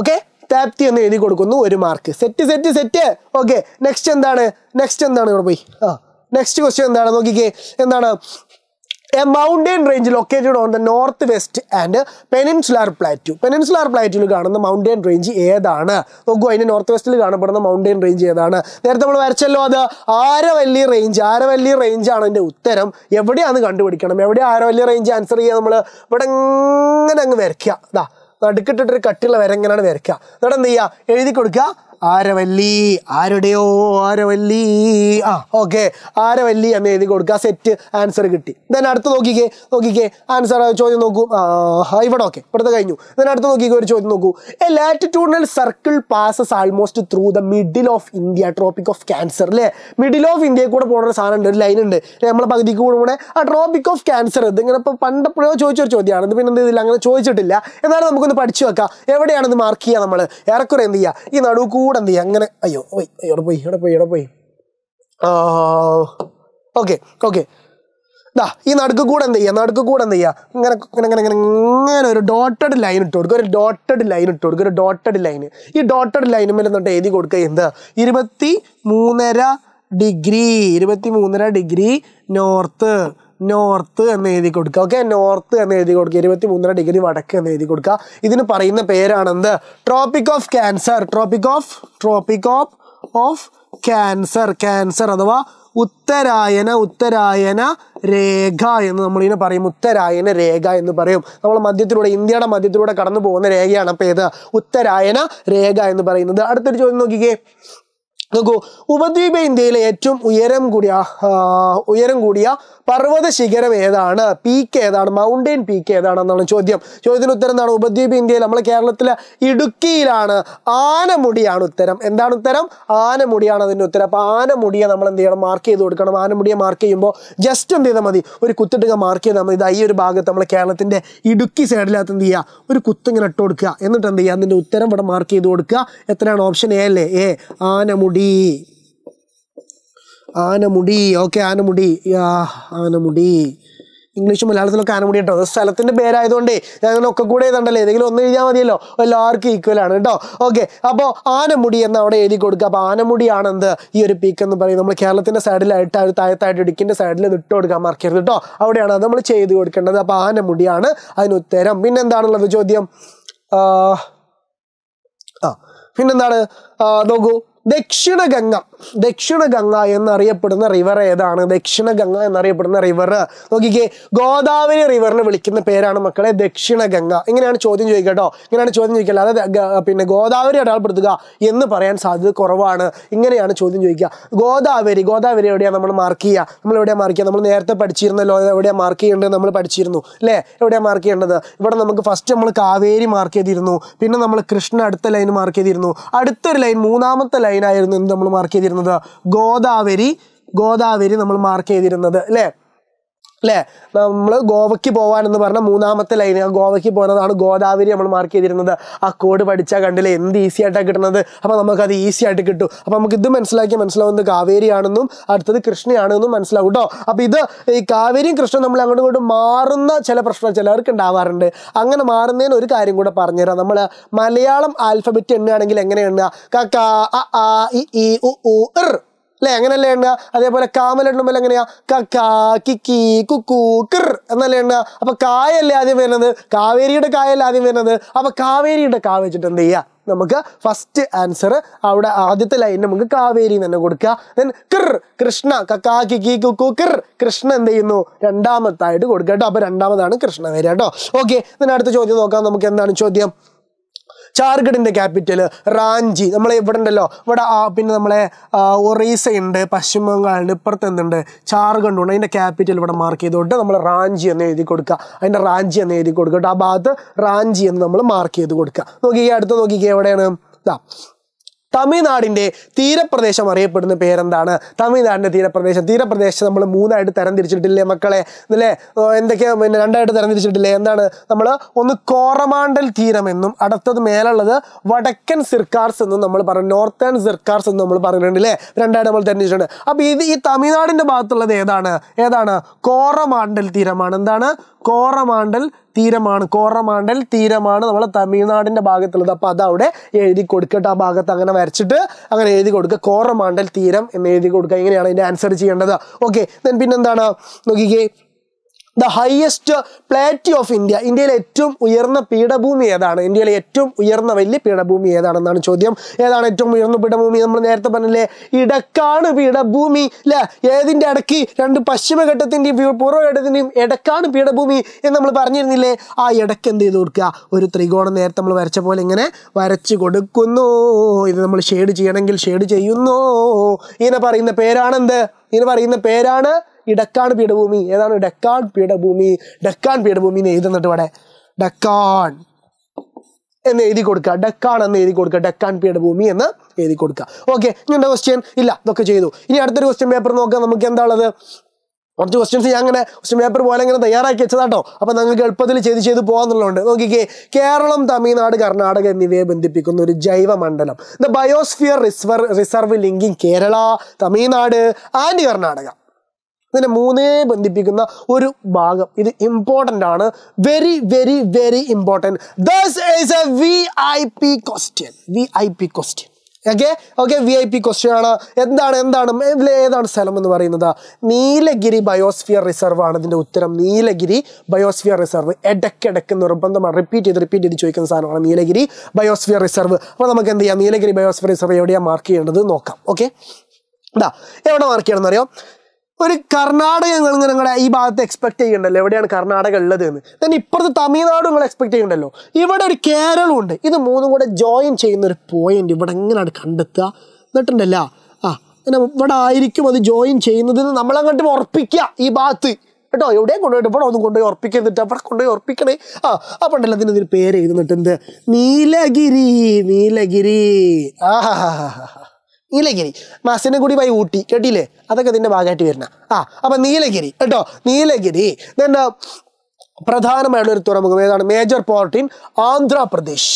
ഓക്കെ താപ്തി എന്ന് എഴുതി കൊടുക്കുന്നു ഒരു mark set set set okay next എന്താണ് നെക്സ്റ്റ് എന്താണ് ഇവിടെ പോയി ആ നെക്സ്റ്റ് ക്വസ്റ്റ്യൻ എന്താണ് നോക്കിക്കേ എന്താണ് a mountain range located on the north west and peninsular plateau peninsular പ്ലാറ്റുവിൽ കാണുന്ന മൗണ്ടൻ റേഞ്ച് ഏതാണ് നോക്കൂ അതിൻ്റെ നോർത്ത് വെസ്റ്റിൽ കാണപ്പെടുന്ന മൗണ്ടൻ റേഞ്ച് ഏതാണ് നേരത്തെ നമ്മൾ വരച്ചല്ലോ അത് ആരവല്ലി റേഞ്ച് ആരവല്ലി റേഞ്ച് ആണ് അതിൻ്റെ ഉത്തരം എവിടെയാണ് കണ്ടുപിടിക്കണം എവിടെ ആരവല്ലി റേഞ്ച് ആൻസർ ചെയ്യുക നമ്മൾ ഇവിടെ ഇങ്ങനെ അങ്ങ് വരയ്ക്കുക അതാ നടുക്കിട്ടിട്ടൊരു കട്ടിയുള്ള വര എങ്ങനെയാണ് വരയ്ക്കുക എന്നിട്ട് എന്ത് ചെയ്യുക എഴുതി കൊടുക്കുക ആരവല്ലി ആരുടെയോ ആരവല്ലി ആ ഓക്കെ ആരവല്ലി എന്ന് എഴുതി കൊടുക്കുക സെറ്റ് ആൻസർ കിട്ടി ദെൻ അടുത്ത് നോക്കിക്കേ നോക്കിക്കേ ആൻസർ ചോദ്യം നോക്കൂ ഇവിടെ ഓക്കെ ഇവിടുത്തെ കഴിഞ്ഞു ദെൻ അടുത്ത് നോക്കിക്കേ ഒരു ചോദ്യം നോക്കൂ a latitudinal circle passes almost through the middle of India tropic of cancer അല്ലേ മിഡിൽ ഓഫ് ഇന്ത്യയിൽ കൂടെ പോകുന്ന ഒരു സാധനം ഉണ്ട് ഒരു ലൈൻ ഉണ്ട് നമ്മളെ പകുതിക്ക് കൂടെ ആ ട്രോപ്പിക് ഓഫ് ക്യാൻസർ ഇത് ഇങ്ങനെ ഇപ്പോൾ പണ്ടപ്പോഴോ ചോദിച്ചൊരു ചോദ്യമാണ് ഇത് പിന്നെ എന്ത് ചെയ്തില്ല അങ്ങനെ ചോദിച്ചിട്ടില്ല എന്നാലും നമുക്കൊന്ന് പഠിച്ചു വെക്കാം എവിടെയാണെന്ന് മാർക്ക് ചെയ്യുക നമ്മൾ ഏറെക്കുറെ എന്ത് ചെയ്യുക ഈ നടുവ് കൂടെ എന്ത് ചെയ്യുക അങ്ങനെ അയ്യോ ഓയ് അയ്യോ പോയി എവിടെ പോയി എവിടെ പോയി ഓക്കെ ഓക്കെ ഇതാ ഈ നടുക്ക് കൂടെ എന്ത് ചെയ്യുക നടുക്ക് കൂടെ എന്ത് ചെയ്യുക ഇങ്ങനെ ഇങ്ങനെ ഇങ്ങനെ ഇങ്ങനെ ഇങ്ങനെ ഒരു ഡോട്ടഡ് ലൈൻ ഇട്ട് കൊടുക്കുക ഒരു ഡോട്ടഡ് ലൈൻ ഇട്ട് കൊടുക്കുക ഒരു ഡോട്ടഡ് ലൈൻ ഈ ഡോട്ടഡ് ലൈനുമേൽ എന്നിട്ട് എഴുതി കൊടുക്കുക എന്താ ഇരുപത്തി മൂന്നര ഡിഗ്രി ഇരുപത്തി മൂന്നര ഡിഗ്രി നോർത്ത് നോർത്ത് എന്ന് എഴുതി കൊടുക്കുക ഓക്കെ നോർത്ത് എന്ന് എഴുതി കൊടുക്കുക ഇരുപത്തി മൂന്നര ഡിഗ്രി വടക്ക് എന്ന് എഴുതി കൊടുക്കുക ഇതിന് പറയുന്ന പേരാണെന്ത് tropic of cancer tropic of tropic of of cancer cancer അഥവാ ഉത്തരായന ഉത്തരായന രേഖ എന്ന് നമ്മളിങ്ങനെ പറയും ഉത്തരായന രേഖ എന്ന് പറയും നമ്മൾ മധ്യത്തിലൂടെ ഇന്ത്യയുടെ മധ്യത്തിലൂടെ കടന്നു പോകുന്ന രേഖയാണ് അപ്പോൾ ഏത് ഉത്തരായന രേഖ എന്ന് പറയുന്നത് അടുത്തൊരു ചോദ്യം നോക്കിക്കേ നോക്കൂ ഉപദ്വീപ ഇന്ത്യയിലെ ഏറ്റവും ഉയരം കൂടിയ ഉയരം കൂടിയ പർവ്വത ശിഖരം ഏതാണ് പീക്ക് ഏതാണ് മൗണ്ടൈൻ പീക്ക് ഏതാണെന്നാണ് ചോദ്യം ചോദ്യത്തിന് ഉത്തരം എന്താണ് ഉപദ്വീപ് ഇന്ത്യയിൽ നമ്മൾ കേരളത്തിലെ ഇടുക്കിയിലാണ് ആനമുടിയാണ് ഉത്തരം എന്താണ് ഉത്തരം ആനമുടിയാണ് അതിൻ്റെ ഉത്തരം അപ്പോൾ ആനമുടിയെ നമ്മൾ എന്ത് ചെയ്യണം മാർക്ക് ചെയ്ത് കൊടുക്കണം ആനമുടിയെ മാർക്ക് ചെയ്യുമ്പോൾ ജസ്റ്റ് എന്ത് ചെയ്താൽ മതി ഒരു കുത്തിട്ടുക മാർക്ക് ചെയ്താൽ മതി ഇതാ ഈ ഒരു ഭാഗത്ത് നമ്മൾ കേരളത്തിൻ്റെ ഇടുക്കി സൈഡിലകത്ത് എന്ത് ചെയ്യുക ഒരു കുത്തിങ്ങനെ ഇട്ട് കൊടുക്കുക എന്നിട്ട് എന്ത് ചെയ്യുക അതിൻ്റെ ഉത്തരം ഇവിടെ മാർക്ക് ചെയ്ത് കൊടുക്കുക എത്രയാണ് ഓപ്ഷൻ എ അല്ലേ a Anamudi Anamudi okay Anamudi yeah Anamudi English മലയാളത്തിലൊക്കെ ആനമുടി കേട്ടോ സ്ഥലത്തിൻ്റെ പേരായതുകൊണ്ടേ ഞങ്ങളൊക്കെ കൂടെ എഴുതണ്ടല്ലോ ഏതെങ്കിലും ഒന്ന് എഴുതിയാൽ മതിയല്ലോ എല്ലാവർക്കും ഈക്വൽ ആണ് കേട്ടോ ഓക്കെ അപ്പോൾ ആനമുടി എന്ന് അവിടെ എഴുതി കൊടുക്കുക അപ്പോൾ ആനമുടിയാണ് എന്ത് ഈ ഒരു പീക്ക് എന്ന് പറയും നമ്മൾ കേരളത്തിൻ്റെ സൈഡിലായിട്ട് ഒരു താഴത്തായിട്ട് ഇടുക്കിൻ്റെ സൈഡിൽ ഇട്ട് കൊടുക്കാൻ മറക്കരുത് കേട്ടോ അവിടെയാണ് അത് നമ്മൾ ചെയ്ത് കൊടുക്കേണ്ടത് അപ്പോൾ ആനമുടിയാണ് അതിനുത്തരം പിന്നെന്താണുള്ളത് ചോദ്യം ആ പിന്നെന്താണ് നോക്കൂ ദക്ഷിണഗംഗ ദക്ഷിണഗംഗ എന്നറിയപ്പെടുന്ന റിവർ ഏതാണ് ദക്ഷിണഗംഗ എന്നറിയപ്പെടുന്ന റിവർ നോക്കിക്കേ ഗോദാവരി റിവറിനെ വിളിക്കുന്ന പേരാണ് മക്കളെ ദക്ഷിണഗംഗ ഇങ്ങനെയാണ് ചോദ്യം ചോദിക്കട്ടോ ഇങ്ങനെയാണ് ചോദ്യം ചോദിക്കുക അല്ലാതെ പിന്നെ ഗോദാവരി അടയാളപ്പെടുത്തുക എന്ന് പറയാൻ സാധ്യത കുറവാണ് ഇങ്ങനെയാണ് ചോദ്യം ചോദിക്കുക ഗോദാവരി ഗോദാവരി എവിടെയാണ് നമ്മൾ മാർക്ക് ചെയ്യുക നമ്മൾ എവിടെയാണ് മാർക്ക് ചെയ്യുക നമ്മൾ നേരത്തെ പഠിച്ചിരുന്നല്ലോ എവിടെയാണ് മാർക്ക് ചെയ്യേണ്ടത് നമ്മൾ പഠിച്ചിരുന്നു അല്ലേ എവിടെയാണ് മാർക്ക് ചെയ്യേണ്ടത് ഇവിടെ നമുക്ക് ഫസ്റ്റ് നമ്മൾ കാവേരി മാർക്ക് ചെയ്തിരുന്നു പിന്നെ നമ്മൾ കൃഷ്ണ അടുത്ത ലൈൻ മാർക്ക് ചെയ്തിരുന്നു അടുത്തൊരു ലൈൻ മൂന്നാമത്തെ ലൈൻ ലൈനായിരുന്നു നമ്മൾ മാർക്ക് ചെയ്തിരുന്നത് ഗോദാവരി ഗോദാവരി നമ്മൾ മാർക്ക് ചെയ്തിരുന്നത് അല്ലേ അല്ലേ നമ്മൾ ഗോവയ്ക്ക് പോകാനെന്ന് പറഞ്ഞ മൂന്നാമത്തെ ലൈൻ ആ ഗോവയ്ക്ക് പോകുന്നതാണ് ഗോദാവരി നമ്മൾ മാർക്ക് ചെയ്തിരുന്നത് ആ കോഡ് പഠിച്ചാൽ കണ്ടില്ലേ എന്ത് ഈസി ആയിട്ടാണ് കിട്ടുന്നത് അപ്പോൾ നമുക്കത് ഈസി ആയിട്ട് കിട്ടും അപ്പോൾ നമുക്ക് ഇത് മനസ്സിലാക്കി മനസ്സിലാവുന്നത് കാവേരിയാണെന്നും അടുത്തത് കൃഷ്ണയാണെന്നും മനസ്സിലാവും കേട്ടോ അപ്പോൾ ഇത് ഈ കാവേരിയും കൃഷ്ണ നമ്മൾ അങ്ങോട്ടും ഇങ്ങോട്ടും മാറുന്ന ചില പ്രശ്നം ചിലർക്ക് ഉണ്ടാവാറുണ്ട് അങ്ങനെ മാറുന്നതിന് ഒരു കാര്യം കൂടെ പറഞ്ഞുതരാം നമ്മൾ മലയാളം ആൽഫബറ്റ് എണ്ണുകയാണെങ്കിൽ എങ്ങനെ എണ്ണുക ക ആ ഇ ഉ ഉ ഇർ അല്ലെ അങ്ങനല്ലേ എണ്ണുക അതേപോലെ കാമലെണ്ണുമ്പോൾ എങ്ങനെയാ കക്കാ കിക്കി കുക്കു എന്നല്ലേ എണ്ണുക അപ്പൊ കായല്ലേ ആദ്യം വരുന്നത് കാവേരിയുടെ കായല്ലേ ആദ്യം വരുന്നത് അപ്പൊ കാവേരിയുടെ കാ വെച്ചിട്ട് എന്ത് ചെയ്യാ നമുക്ക് ഫസ്റ്റ് ആൻസർ അവിടെ ആദ്യത്തെ ലൈൻ നമുക്ക് കാവേരി തന്നെ കൊടുക്കുക ദെൻ കിർ കൃഷ്ണ കക്കാ കിക്കി കുക്കു കിർ കൃഷ്ണ എന്ത് ചെയ്യുന്നു രണ്ടാമത്തായിട്ട് കൊടുക്കുക കേട്ടോ അപ്പൊ രണ്ടാമതാണ് കൃഷ്ണ വരിക കേട്ടോ ഓക്കെ ദെൻ അടുത്ത ചോദ്യം നോക്കാം നമുക്ക് എന്താണ് ചോദ്യം ചാർഗഡിൻ്റെ ക്യാപിറ്റൽ റാഞ്ചി നമ്മൾ ഇവിടെ ഉണ്ടല്ലോ ഇവിടെ പിന്നെ നമ്മളെ ഒറീസ ഉണ്ട് പശ്ചിമ ബംഗാളുണ്ട് ഇപ്പുറത്ത് എന്തുണ്ട് ചാർഗണ്ട് ഉണ്ട് അതിൻ്റെ ക്യാപിറ്റൽ ഇവിടെ മാർക്ക് ചെയ്തുകൊണ്ട് നമ്മൾ റാഞ്ചി എന്ന് എഴുതി കൊടുക്കുക അതിൻ്റെ റാഞ്ചി എന്ന് എഴുതി കൊടുക്കുക ആ ഭാഗത്ത് റാഞ്ചി എന്ന് നമ്മൾ മാർക്ക് ചെയ്ത് കൊടുക്കുക നോക്കിക്കുക അടുത്ത് നോക്കിക്കുക എവിടെയാണ് ഇതാ തമിഴ്നാടിൻ്റെ തീരപ്രദേശം അറിയപ്പെടുന്ന പേരെന്താണ് തമിഴ്നാടിൻ്റെ തീരപ്രദേശം തീരപ്രദേശം നമ്മൾ മൂന്നായിട്ട് തരംതിരിച്ചിട്ടില്ലേ മക്കളെ അല്ലേ എന്തൊക്കെയാ പിന്നെ രണ്ടായിട്ട് തരംതിരിച്ചിട്ടില്ലേ എന്താണ് നമ്മൾ ഒന്ന് കോറമാണ്ടൽ തീരം എന്നും അടുത്തത് മേലുള്ളത് വടക്കൻ സിർക്കാർസ് എന്നും നമ്മൾ പറഞ്ഞു നോർത്തേൺ സിർക്കാർസ് എന്ന് നമ്മൾ പറഞ്ഞിട്ടുണ്ട് അല്ലേ രണ്ടായിട്ട് നമ്മൾ തരംതിരിച്ചിട്ടുണ്ട് അപ്പോൾ ഇത് ഈ തമിഴ്നാടിൻ്റെ ഭാഗത്തുള്ളത് ഏതാണ് ഏതാണ് കോറമാണ്ടൽ തീരമാണ് എന്താണ് കോറമാണ്ടൽ തീരമാണ് കോറമാണ്ടൽ തീരമാണ് നമ്മളെ തമിഴ്നാടിൻ്റെ ഭാഗത്തുള്ളത് അപ്പോൾ അതവിടെ അവിടെ എഴുതി കൊടുക്കട്ടെ ആ ഭാഗത്ത് അങ്ങനെ വരച്ചിട്ട് അങ്ങനെ എഴുതി കൊടുക്കുക കോറമാണ്ടൽ തീരം എന്ന് എഴുതി കൊടുക്കുക ഇങ്ങനെയാണ് അതിൻ്റെ ആൻസർ ചെയ്യേണ്ടത് ഓക്കെ ദെൻ പിന്നെന്താണ് നോക്കിക്കേ the highest plateau of India ഇന്ത്യയിലെ ഏറ്റവും ഉയർന്ന പീഠഭൂമി ഏതാണ് ഇന്ത്യയിലെ ഏറ്റവും ഉയർന്ന വലിയ പീഠഭൂമി ഏതാണെന്നാണ് ചോദ്യം ഏതാണ് ഏറ്റവും ഉയർന്ന പീഠഭൂമി നമ്മൾ നേരത്തെ പറഞ്ഞില്ലേ ഇടക്കാണ് പീഠഭൂമി അല്ലെ ഏതിൻ്റെ ഇടയ്ക്ക് രണ്ട് പശ്ചിമഘട്ടത്തിൻ്റെയും പൂർവ്വഘട്ടത്തിൻ്റെയും ഇടക്കാണ് പീഠഭൂമി എന്ന് നമ്മൾ പറഞ്ഞിരുന്നില്ലേ ആ ഇടയ്ക്ക് എന്ത് ചെയ്ത് കൊടുക്കുക ഒരു ത്രികോണം നേരത്തെ നമ്മൾ വരച്ച പോലെ ഇങ്ങനെ വരച്ച് കൊടുക്കുന്നു ഇത് നമ്മൾ ഷെയ്ഡ് ചെയ്യണമെങ്കിൽ ഷെയ്ഡ് ചെയ്യുന്നു ഇങ്ങനെ പറയുന്ന പേരാണെന്ത് ഇങ്ങനെ പറയുന്ന പേരാണ് ഈ ഡക്കാണ് പീഠഭൂമി ഏതാണ് ഡക്കാൻ പീഠഭൂമി ഡക്കാൻ പീഠഭൂമി എന്ന് എഴുതുന്നുണ്ട് ഇവിടെ ഡക്കാൻ എന്ന് എഴുതി കൊടുക്കുക ഡക്കാൻ എന്ന് എഴുതി കൊടുക്കുക ഡക്കാൻ പീഠഭൂമി എന്ന് എഴുതി കൊടുക്കുക ഓക്കെ ഇങ്ങനത്തെ ക്വസ്റ്റ്യൻ ഇല്ല ഇതൊക്കെ ചെയ്തു ഇനി അടുത്തൊരു ക്വസ്റ്റ്യൻ പേപ്പർ നോക്കാം നമുക്ക് എന്താ ഉള്ളത് കുറച്ച് ക്വസ്റ്റ്യൻസ് ഞാൻ അങ്ങനെ ക്വസ്റ്റ്യൻ പേപ്പർ പോലെ അങ്ങനെ തയ്യാറാക്കി വെച്ചതാട്ടോ അപ്പൊ നിങ്ങൾക്ക് എളുപ്പത്തിൽ ചെയ്ത് ചെയ്ത് പോകാമെന്നുള്ളതുണ്ട് നോക്കിക്കേ കേരളം തമിഴ്നാട് കർണാടക എന്നിവയെ ബന്ധിപ്പിക്കുന്ന ഒരു ജൈവ മണ്ഡലം the biosphere reserve reserve linking Kerala Tamil Nadu and Karnataka ഇതിനെ മൂന്നേ ബന്ധിപ്പിക്കുന്ന ഒരു ഭാഗം ഇത് ഇമ്പോർട്ടൻ്റ് ആണ് very very very important this is a V I P question V I P question okay okay V I P question ആണ് എന്താണ് എന്താണ് ഏതാണ് സ്ഥലം എന്ന് പറയുന്നത് നീലഗിരി ബയോസ്ഫിയർ റിസർവ് ആണ് ഇതിൻ്റെ ഉത്തരം നീലഗിരി ബയോസ്ഫിയർ റിസർവ് ഇടയ്ക്കിടയ്ക്ക് നിർബന്ധമാണ് റിപ്പീറ്റ് ചെയ്ത് റിപ്പീറ്റ് ചെയ്ത് ചോദിക്കുന്ന സാധനമാണ് നീലഗിരി ബയോസ്ഫിയർ റിസർവ് അപ്പോൾ നമുക്ക് എന്ത് ചെയ്യാം നീലഗിരി ബയോസ്ഫിയർ റിസർവ് എവിടെയാണ് മാർക്ക് ചെയ്യേണ്ടത് നോക്കാം ഓക്കെ എന്താ എവിടെ മാർക്ക് ചെയ്യണമെന്ന് അറിയാം ഒരു കർണാടക ഞങ്ങൾ നിങ്ങളുടെ ഈ ഭാഗത്ത് എക്സ്പെക്ട് ചെയ്യണ്ടല്ലോ എവിടെയാണ് കർണാടക ഉള്ളത് എന്ന് ദെൻ ഇപ്പുറത്ത് തമിഴ്നാട് നിങ്ങൾ എക്സ്പെക്ട് ചെയ്യണ്ടല്ലോ ഇവിടെ ഒരു കേരളം ഉണ്ട് ഇത് മൂന്നും കൂടെ ജോയിൻ ചെയ്യുന്ന ഒരു പോയിന്റ് ഇവിടെ എങ്ങനെയാണ് കണ്ടെത്തുക എന്നിട്ടുണ്ടല്ല ആ ഇവിടെ ആയിരിക്കും അത് ജോയിൻ ചെയ്യുന്നത് നമ്മളങ്ങോട്ട് ഉറപ്പിക്കുക ഈ ഭാഗത്ത് കേട്ടോ എവിടെയും കൊണ്ടുപോയിട്ട് ഇവിടെ ഒന്നും കൊണ്ടുപോയി ഉറപ്പിക്കുന്നിട്ട് അവിടെ കൊണ്ടുപോയി ഉറപ്പിക്കണേ ആ അപ്പം ഉണ്ടല്ലോ അതിന് ഇതിന് പേര് എഴുതുന്നിട്ടുണ്ട് നീലഗിരി നീലഗിരി ആ നീലഗിരി കൂടി പോയി ഊട്ടി കേട്ടില്ലേ അതൊക്കെ ഇതിൻ്റെ ഭാഗമായിട്ട് വരുന്ന ആ അപ്പം നീലഗിരി കേട്ടോ നീലഗിരി ഇതെന്താ പ്രധാനമായുള്ള ഒരു തുറമുഖം ഏതാണ് മേജർ പോർട്ട് ഇൻ ആന്ധ്രാപ്രദേശ്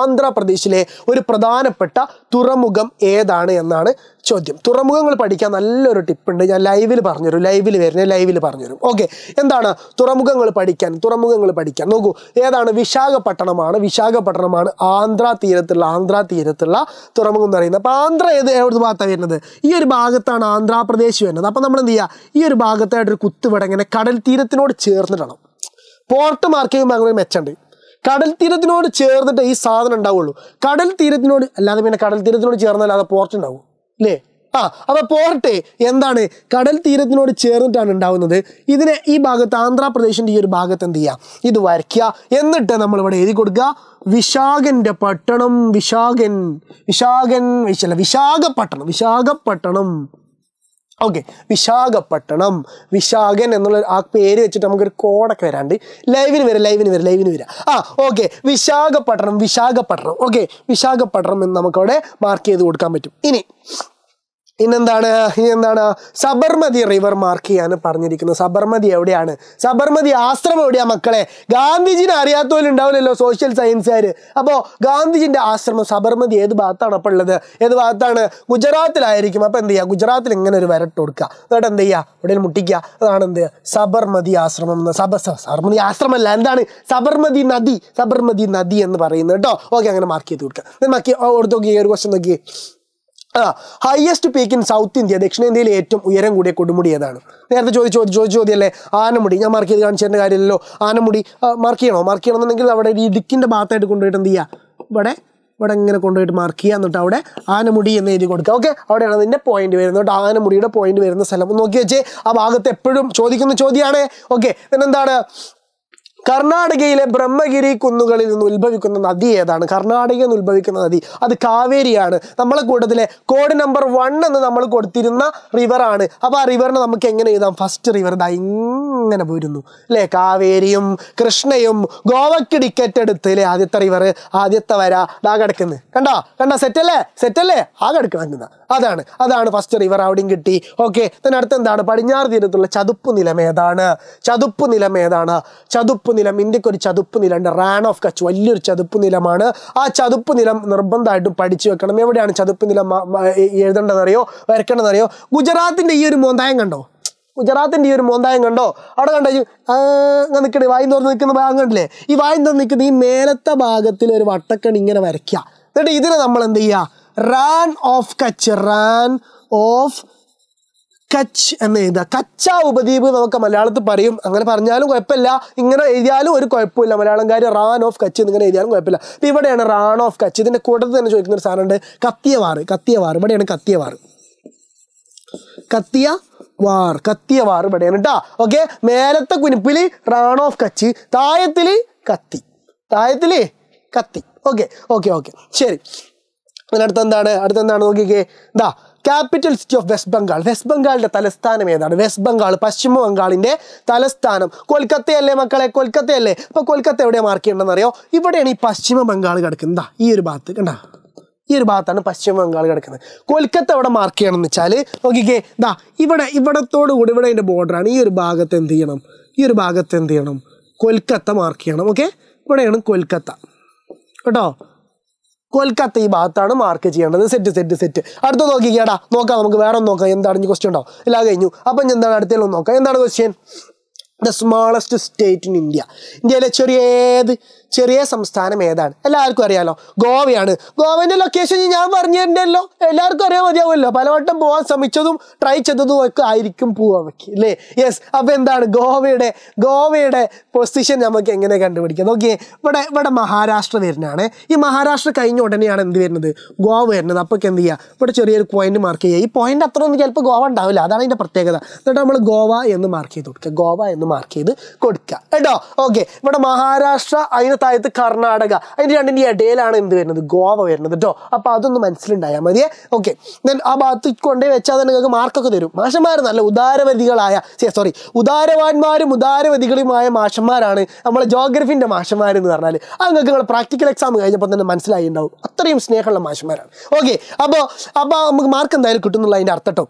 ആന്ധ്രാപ്രദേശിലെ ഒരു പ്രധാനപ്പെട്ട തുറമുഖം ഏതാണ് എന്നാണ് ചോദ്യം തുറമുഖങ്ങൾ പഠിക്കാൻ നല്ലൊരു ടിപ്പുണ്ട് ഞാൻ ലൈവിൽ പറഞ്ഞുതരും ലൈവിൽ വരുന്ന ലൈവിൽ പറഞ്ഞുതരും ഓക്കെ എന്താണ് തുറമുഖങ്ങൾ പഠിക്കാൻ തുറമുഖങ്ങൾ പഠിക്കാൻ നോക്കൂ ഏതാണ് വിശാഖപട്ടണമാണ് വിശാഖപട്ടണമാണ് ആന്ധ്ര തീരത്തുള്ള ആന്ധ്ര തീരത്തുള്ള തുറമുഖം എന്ന് പറയുന്നത് അപ്പോൾ ആന്ധ്ര ഏത് എവിടുത്തെ ഭാഗത്താണ് വരുന്നത് ഈ ഒരു ഭാഗത്താണ് ആന്ധ്രാപ്രദേശ് വരുന്നത് അപ്പോൾ നമ്മൾ എന്ത് ചെയ്യുക ഈ ഒരു ഭാഗത്തായിട്ടൊരു കുത്തുവിടങ്ങനെ കടൽ തീരത്തിനോട് ചേർന്നിടണം പോർട്ട് ചെയ്യുമ്പോൾ അങ്ങനെ മെച്ചമുണ്ട് കടൽ തീരത്തിനോട് ചേർന്നിട്ട് ഈ സാധനം ഉണ്ടാവുള്ളൂ കടൽ തീരത്തിനോട് അല്ലാതെ പിന്നെ കടൽ തീരത്തിനോട് ചേർന്നല്ലാതെ പോർട്ട് ഉണ്ടാവും അല്ലേ ആ അപ്പോൾ പോർട്ട് എന്താണ് കടൽ തീരത്തിനോട് ചേർന്നിട്ടാണ് ഉണ്ടാവുന്നത് ഇതിനെ ഈ ഭാഗത്ത് ആന്ധ്രാപ്രദേശിന്റെ ഈ ഒരു ഭാഗത്ത് എന്ത് ചെയ്യാം ഇത് വരയ്ക്കുക എന്നിട്ട് നമ്മൾ ഇവിടെ എഴുതി കൊടുക്കുക വിശാഖൻ്റെ പട്ടണം വിശാഖൻ വിശാഖൻ വിശാഖപട്ടണം വിശാഖപട്ടണം ഓക്കെ വിശാഖപട്ടണം വിശാഖൻ എന്നുള്ള ആ പേര് വെച്ചിട്ട് നമുക്കൊരു കോടൊക്കെ വരാണ്ട് ലൈവിന് വരാം ലൈവിന് വരാം ലൈവിന് വരാം ആ ഓക്കെ വിശാഖപട്ടണം വിശാഖപട്ടണം ഓക്കെ വിശാഖപട്ടണം എന്ന് നമുക്കവിടെ മാർക്ക് ചെയ്ത് കൊടുക്കാൻ പറ്റും ഇനി ഇന്നെന്താണ് ഇനി എന്താണ് സബർമതി റിവർ മാർക്ക് ചെയ്യാൻ പറഞ്ഞിരിക്കുന്നത് സബർമതി എവിടെയാണ് സബർമതി ആശ്രമം എവിടെയാണ് മക്കളെ ഗാന്ധിജിനെ അറിയാത്തവരുണ്ടാവില്ലല്ലോ സോഷ്യൽ സയൻസുകാർ അപ്പോൾ ഗാന്ധിജിൻ്റെ ആശ്രമം സബർമതി ഏത് ഭാഗത്താണ് അപ്പോൾ ഉള്ളത് ഏത് ഭാഗത്താണ് ഗുജറാത്തിലായിരിക്കും അപ്പോൾ എന്ത് ചെയ്യുക ഗുജറാത്തിൽ ഇങ്ങനെ ഒരു വരട്ട് കൊടുക്കുക എന്നിട്ട് എന്ത് ചെയ്യുക ഇവിടെ മുട്ടിക്കുക അതാണ് എന്ത് സബർമതി ആശ്രമം എന്ന് സബ സബർമതി ആശ്രമമല്ല എന്താണ് സബർമതി നദി സബർമതി നദി എന്ന് പറയുന്നത് കേട്ടോ ഓക്കെ അങ്ങനെ മാർക്ക് ചെയ്ത് കൊടുക്കുക മാർക്ക് കൊടുത്ത് നോക്കി ഒരു ക്വസ്റ്റൻ നോക്കി highest peak in south India ദക്ഷിണേന്ത്യയിൽ ഏറ്റവും ഉയരം കൂടിയ കൊടുമുടി ഏതാണ് നേരത്തെ ചോദിച്ചോ ചോദിച്ച ചോദ്യമല്ലേ ആനമുടി ഞാൻ മാർക്ക് ചെയ്ത് തരേണ്ട കാര്യമല്ലോ ആനമുടി മാർക്ക് ചെയ്യണോ മാർക്ക് ചെയ്യണമെന്നുണ്ടെങ്കിൽ അവിടെ ഈ ഇടുക്കിൻ്റെ ഭാഗത്തായിട്ട് കൊണ്ടുപോയിട്ട് എന്ത് ചെയ്യുക ഇവിടെ ഇവിടെ ഇങ്ങനെ കൊണ്ടുപോയിട്ട് മാർക്ക് ചെയ്യുക എന്നിട്ട് അവിടെ ആനമുടി എന്ന് എഴുതി കൊടുക്കുക ഓക്കെ അവിടെയാണ് അതിൻ്റെ പോയിന്റ് വരുന്നത് കേട്ടോ ആനമുടിയുടെ പോയിന്റ് വരുന്ന സ്ഥലം നോക്കി വെച്ചേ ആ ഭാഗത്ത് എപ്പോഴും ചോദിക്കുന്ന ചോദ്യമാണ് ഓക്കെ പിന്നെന്താണ് കർണാടകയിലെ ബ്രഹ്മഗിരി കുന്നുകളിൽ നിന്ന് ഉത്ഭവിക്കുന്ന നദി ഏതാണ് കർണാടകയിൽ നിന്ന് ഉത്ഭവിക്കുന്ന നദി അത് കാവേരിയാണ് നമ്മളെ കൂട്ടത്തിലെ കോഡ് നമ്പർ വൺ എന്ന് നമ്മൾ കൊടുത്തിരുന്ന റിവറാണ് അപ്പോൾ ആ റിവറിനെ നമുക്ക് എങ്ങനെ എഴുതാം ഫസ്റ്റ് റിവർ ഇതാ ഇങ്ങനെ പോരുന്നു അല്ലേ കാവേരിയും കൃഷ്ണയും ഗോവയ്ക്ക് ടിക്കറ്റ് എടുത്ത് അല്ലേ ആദ്യത്തെ റിവർ ആദ്യത്തെ വര ഇതാ കിടക്കുന്നത് കണ്ടോ കണ്ടോ സെറ്റല്ലേ സെറ്റല്ലേ ആ കിടക്കുന്ന അതാണ് അതാണ് ഫസ്റ്റ് റിവർ അവിടെയും കിട്ടി ഓക്കെ അതിനടുത്ത് എന്താണ് പടിഞ്ഞാറ് തീരത്തുള്ള ചതുപ്പ് നിലം ഏതാണ് ചതുപ്പ് നിലം ഏതാണ് ചതുപ്പ് ചതുപ്പ് നിലം ഇന്ത്യക്ക് ഒരു ചതുപ്പ് നിലമുണ്ട് റാൻ ഓഫ് കച്ച് വലിയൊരു ചതുപ്പ് നിലമാണ് ആ ചതുപ്പ് നിലം നിർബന്ധമായിട്ടും പഠിച്ചു വെക്കണം എവിടെയാണ് ചതുപ്പ് നിലം എഴുതേണ്ടതറിയോ വരക്കേണ്ടതറിയോ ഗുജറാത്തിൻ്റെ ഈ ഒരു മോന്തായം കണ്ടോ ഗുജറാത്തിൻ്റെ ഈ ഒരു മോന്തായം കണ്ടോ അവിടെ കണ്ടു അങ്ങനെ നിൽക്കണേ വായി തുറന്ന് നിൽക്കുന്ന ഭാഗം കണ്ടില്ലേ ഈ വായി തുറന്ന് നിൽക്കുന്ന ഈ മേലത്തെ ഭാഗത്തിൽ ഒരു വട്ടക്കണി ഇങ്ങനെ വരയ്ക്കുക എന്നിട്ട് ഇതിനെ നമ്മൾ എന്ത് ചെയ്യുക റാൻ ഓഫ് കച്ച് റാൻ ഓഫ് കച്ച് എന്ന് എഴുതുക കച്ച ഉപദ്വീപ് നമുക്ക് മലയാളത്തിൽ പറയും അങ്ങനെ പറഞ്ഞാലും കുഴപ്പമില്ല ഇങ്ങനെ എഴുതിയാലും ഒരു കുഴപ്പമില്ല മലയാളംകാർ റാൻ ഓഫ് കച്ച് എന്നിങ്ങനെ എഴുതിയാലും കുഴപ്പമില്ല ഇപ്പം ഇവിടെയാണ് റാൺ ഓഫ് കച്ച് ഇതിൻ്റെ കൂട്ടത്തിൽ തന്നെ ചോദിക്കുന്ന ഒരു സാധനമുണ്ട് കത്തിയവാറ് കത്തിയവാറ് ഇവിടെയാണ് കത്തിയവാറ് കത്തിയ വാർ കത്തിയ വാർ ഇവിടെയാണ് കേട്ടോ ഓക്കെ മേലത്തെ കുനിപ്പിൽ റാൺ ഓഫ് കച്ച് താഴത്തിൽ കത്തി താഴത്തിൽ കത്തി ഓക്കെ ഓക്കെ ഓക്കെ ശരി അതിനടുത്ത് എന്താണ് അടുത്തെന്താണ് നോക്കിക്കേ എന്താ capital city of west Bengal west ബംഗാളിൻ്റെ തലസ്ഥാനം ഏതാണ് വെസ്റ്റ് ബംഗാൾ പശ്ചിമ ബംഗാളിൻ്റെ തലസ്ഥാനം കൊൽക്കത്തയല്ലേ മക്കളെ കൊൽക്കത്തയല്ലേ അപ്പോൾ കൊൽക്കത്ത എവിടെയാണ് മാർക്ക് ചെയ്യേണ്ടതെന്ന് അറിയോ ഇവിടെയാണ് ഈ പശ്ചിമ ബംഗാൾ കിടക്കുന്നത് ഈ ഒരു ഭാഗത്ത് കണ്ടാ ഈ ഒരു ഭാഗത്താണ് പശ്ചിമ ബംഗാൾ കിടക്കുന്നത് കൊൽക്കത്ത എവിടെ മാർക്ക് ചെയ്യണം എന്ന് വെച്ചാൽ നോക്കിക്കേ ദാ ഇവിടെ ഇവിടത്തോടു കൂടി ഇവിടെ അതിൻ്റെ ബോർഡറാണ് ഈ ഒരു ഭാഗത്ത് എന്ത് ചെയ്യണം ഈ ഒരു ഭാഗത്ത് എന്ത് ചെയ്യണം കൊൽക്കത്ത മാർക്ക് ചെയ്യണം ഓക്കെ ഇവിടെയാണ് കൊൽക്കത്ത കേട്ടോ കൊൽക്കത്ത ഈ ഭാഗത്താണ് മാർക്ക് ചെയ്യേണ്ടത് സെറ്റ് സെറ്റ് സെറ്റ് അടുത്ത നോക്കിക്കേടാ നോക്കാം നമുക്ക് വേറെ നോക്കാം എന്താണ് ക്വസ്റ്റ്യൻ ഉണ്ടാവും എല്ലാം കഴിഞ്ഞു അപ്പം എന്താണ് അടുത്തേലും നോക്കാം എന്താണ് question the smallest state in India ഇന്ത്യയിലെ ചെറിയത് ചെറിയ സംസ്ഥാനം ഏതാണ് എല്ലാവർക്കും അറിയാലോ ഗോവയാണ് ഗോവൻ്റെ ലൊക്കേഷൻ ഞാൻ പറഞ്ഞു എല്ലാവർക്കും അറിയാൻ മതിയാവുമല്ലോ പലവട്ടം പോകാൻ ശ്രമിച്ചതും ട്രൈ ചെയ്തതും ഒക്കെ ആയിരിക്കും പൂവമ്മയ്ക്ക് അല്ലേ യെസ് അപ്പോൾ എന്താണ് ഗോവയുടെ ഗോവയുടെ പൊസിഷൻ നമുക്ക് എങ്ങനെ കണ്ടുപിടിക്കാം ഓക്കെ ഇവിടെ ഇവിടെ മഹാരാഷ്ട്ര വരുന്നതാണ് ഈ മഹാരാഷ്ട്ര കഴിഞ്ഞ ഉടനെയാണ് എന്ത് വരുന്നത് ഗോവ വരുന്നത് അപ്പോൾ എന്ത് ചെയ്യുക ഇവിടെ ചെറിയൊരു പോയിന്റ് മാർക്ക് ചെയ്യുക ഈ പോയിന്റ് അത്ര ഒന്നും ചിലപ്പോൾ ഗോവ ഉണ്ടാവില്ല അതാണ് അതിൻ്റെ പ്രത്യേകത എന്നിട്ട് നമ്മൾ ഗോവ എന്ന് മാർക്ക് ചെയ്ത് കൊടുക്കുക ഗോവ എന്ന് മാർക്ക് ചെയ്ത് കൊടുക്കുക കേട്ടോ ഓക്കെ ഇവിടെ മഹാരാഷ്ട്ര അതിന് അതിൻ്റെ കർണാടക അതിൻ്റെ രണ്ടിൻ്റെ ഇടയിലാണ് എന്ത് വരുന്നത് ഗോവ വരുന്നത് കേട്ടോ അപ്പോൾ അതൊന്ന് മനസ്സിലുണ്ടായാൽ മതിയേ ഓക്കെ ദെൻ ആ ഭാഗത്ത് കൊണ്ടേ വെച്ചാൽ തന്നെ നിങ്ങൾക്ക് മാർക്കൊക്കെ തരും മാഷന്മാർ നല്ല ഉദാരവതികളായ സോറി ഉദാരവാന്മാരും ഉദാരവതികളുമായ മാഷന്മാരാണ് നമ്മളെ ജോഗ്രഫിൻ്റെ മാഷന്മാർ എന്ന് പറഞ്ഞാൽ അത് നിങ്ങൾക്ക് നിങ്ങൾ പ്രാക്ടിക്കൽ എക്സാം കഴിഞ്ഞപ്പോൾ തന്നെ മനസ്സിലായി ഉണ്ടാവും അത്രയും സ്നേഹമുള്ള മാഷന്മാരാണ് ഓക്കെ അപ്പോൾ അപ്പോൾ നമുക്ക് മാർക്ക് എന്തായാലും കിട്ടുന്നുള്ള അതിൻ്റെ അർത്ഥട്ടോ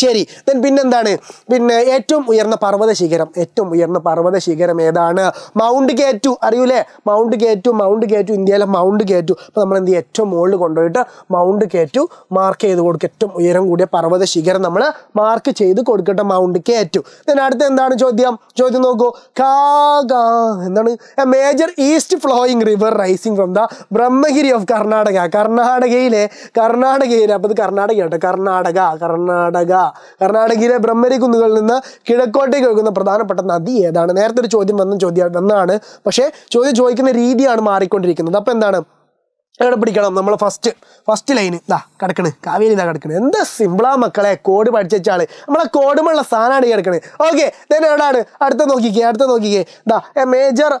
ശരി ദെൻ പിന്നെന്താണ് പിന്നെ ഏറ്റവും ഉയർന്ന പർവ്വത ശിഖരം ഏറ്റവും ഉയർന്ന പർവ്വത ശിഖരം ഏതാണ് മൗണ്ട് കേറ്റു അറിയൂലേ മൗണ്ട് കേറ്റു മൗണ്ട് കേറ്റു ഇന്ത്യയിലെ മൗണ്ട് കേറ്റു അപ്പോൾ നമ്മൾ എന്ത് ഏറ്റവും മുകളിൽ കൊണ്ടുപോയിട്ട് മൗണ്ട് കേറ്റു മാർക്ക് ചെയ്ത് കൊടുക്കുക ഏറ്റവും ഉയരം കൂടിയ പർവ്വത ശിഖരം നമ്മൾ മാർക്ക് ചെയ്ത് കൊടുക്കട്ടെ മൗണ്ട് കേറ്റു ദെൻ അടുത്ത എന്താണ് ചോദ്യം ചോദ്യം നോക്കൂ കാഗാ എന്താണ് major east flowing river rising from the Brahmagiri of Karnataka കർണാടകയിലെ കർണാടകയിലെ അപ്പോൾ ഇത് കർണാടക കേട്ടോ കർണാടക കർണാടക കർണാടകയിലെ ബ്രഹ്മരി കുന്നുകളിൽ നിന്ന് കിഴക്കോട്ടേക്ക് ഒഴുകുന്ന പ്രധാനപ്പെട്ട നദി ഏതാണ് നേരത്തെ ഒരു ചോദ്യം വന്ന ചോദ്യം വന്നാണ് പക്ഷേ ചോദ്യം ചോദിക്കുന്ന രീതിയാണ് മാറിക്കൊണ്ടിരിക്കുന്നത് അപ്പം എന്താണ് എവിടെ പിടിക്കണം നമ്മൾ ഫസ്റ്റ് ഫസ്റ്റ് ലൈന് ഇതാ കിടക്കണ് കാവേരി ഇതാ കിടക്കണ് എന്ത് സിമ്പിളാ മക്കളെ കോഡ് പഠിച്ചാള് നമ്മളെ കോഡുമുള്ള സാധനമാണ് ഈ കിടക്കണ് ഓക്കെ ദെൻ എവിടെയാണ് അടുത്ത നോക്കിക്കേ അടുത്ത നോക്കിക്കേ ഇതാ മേജർ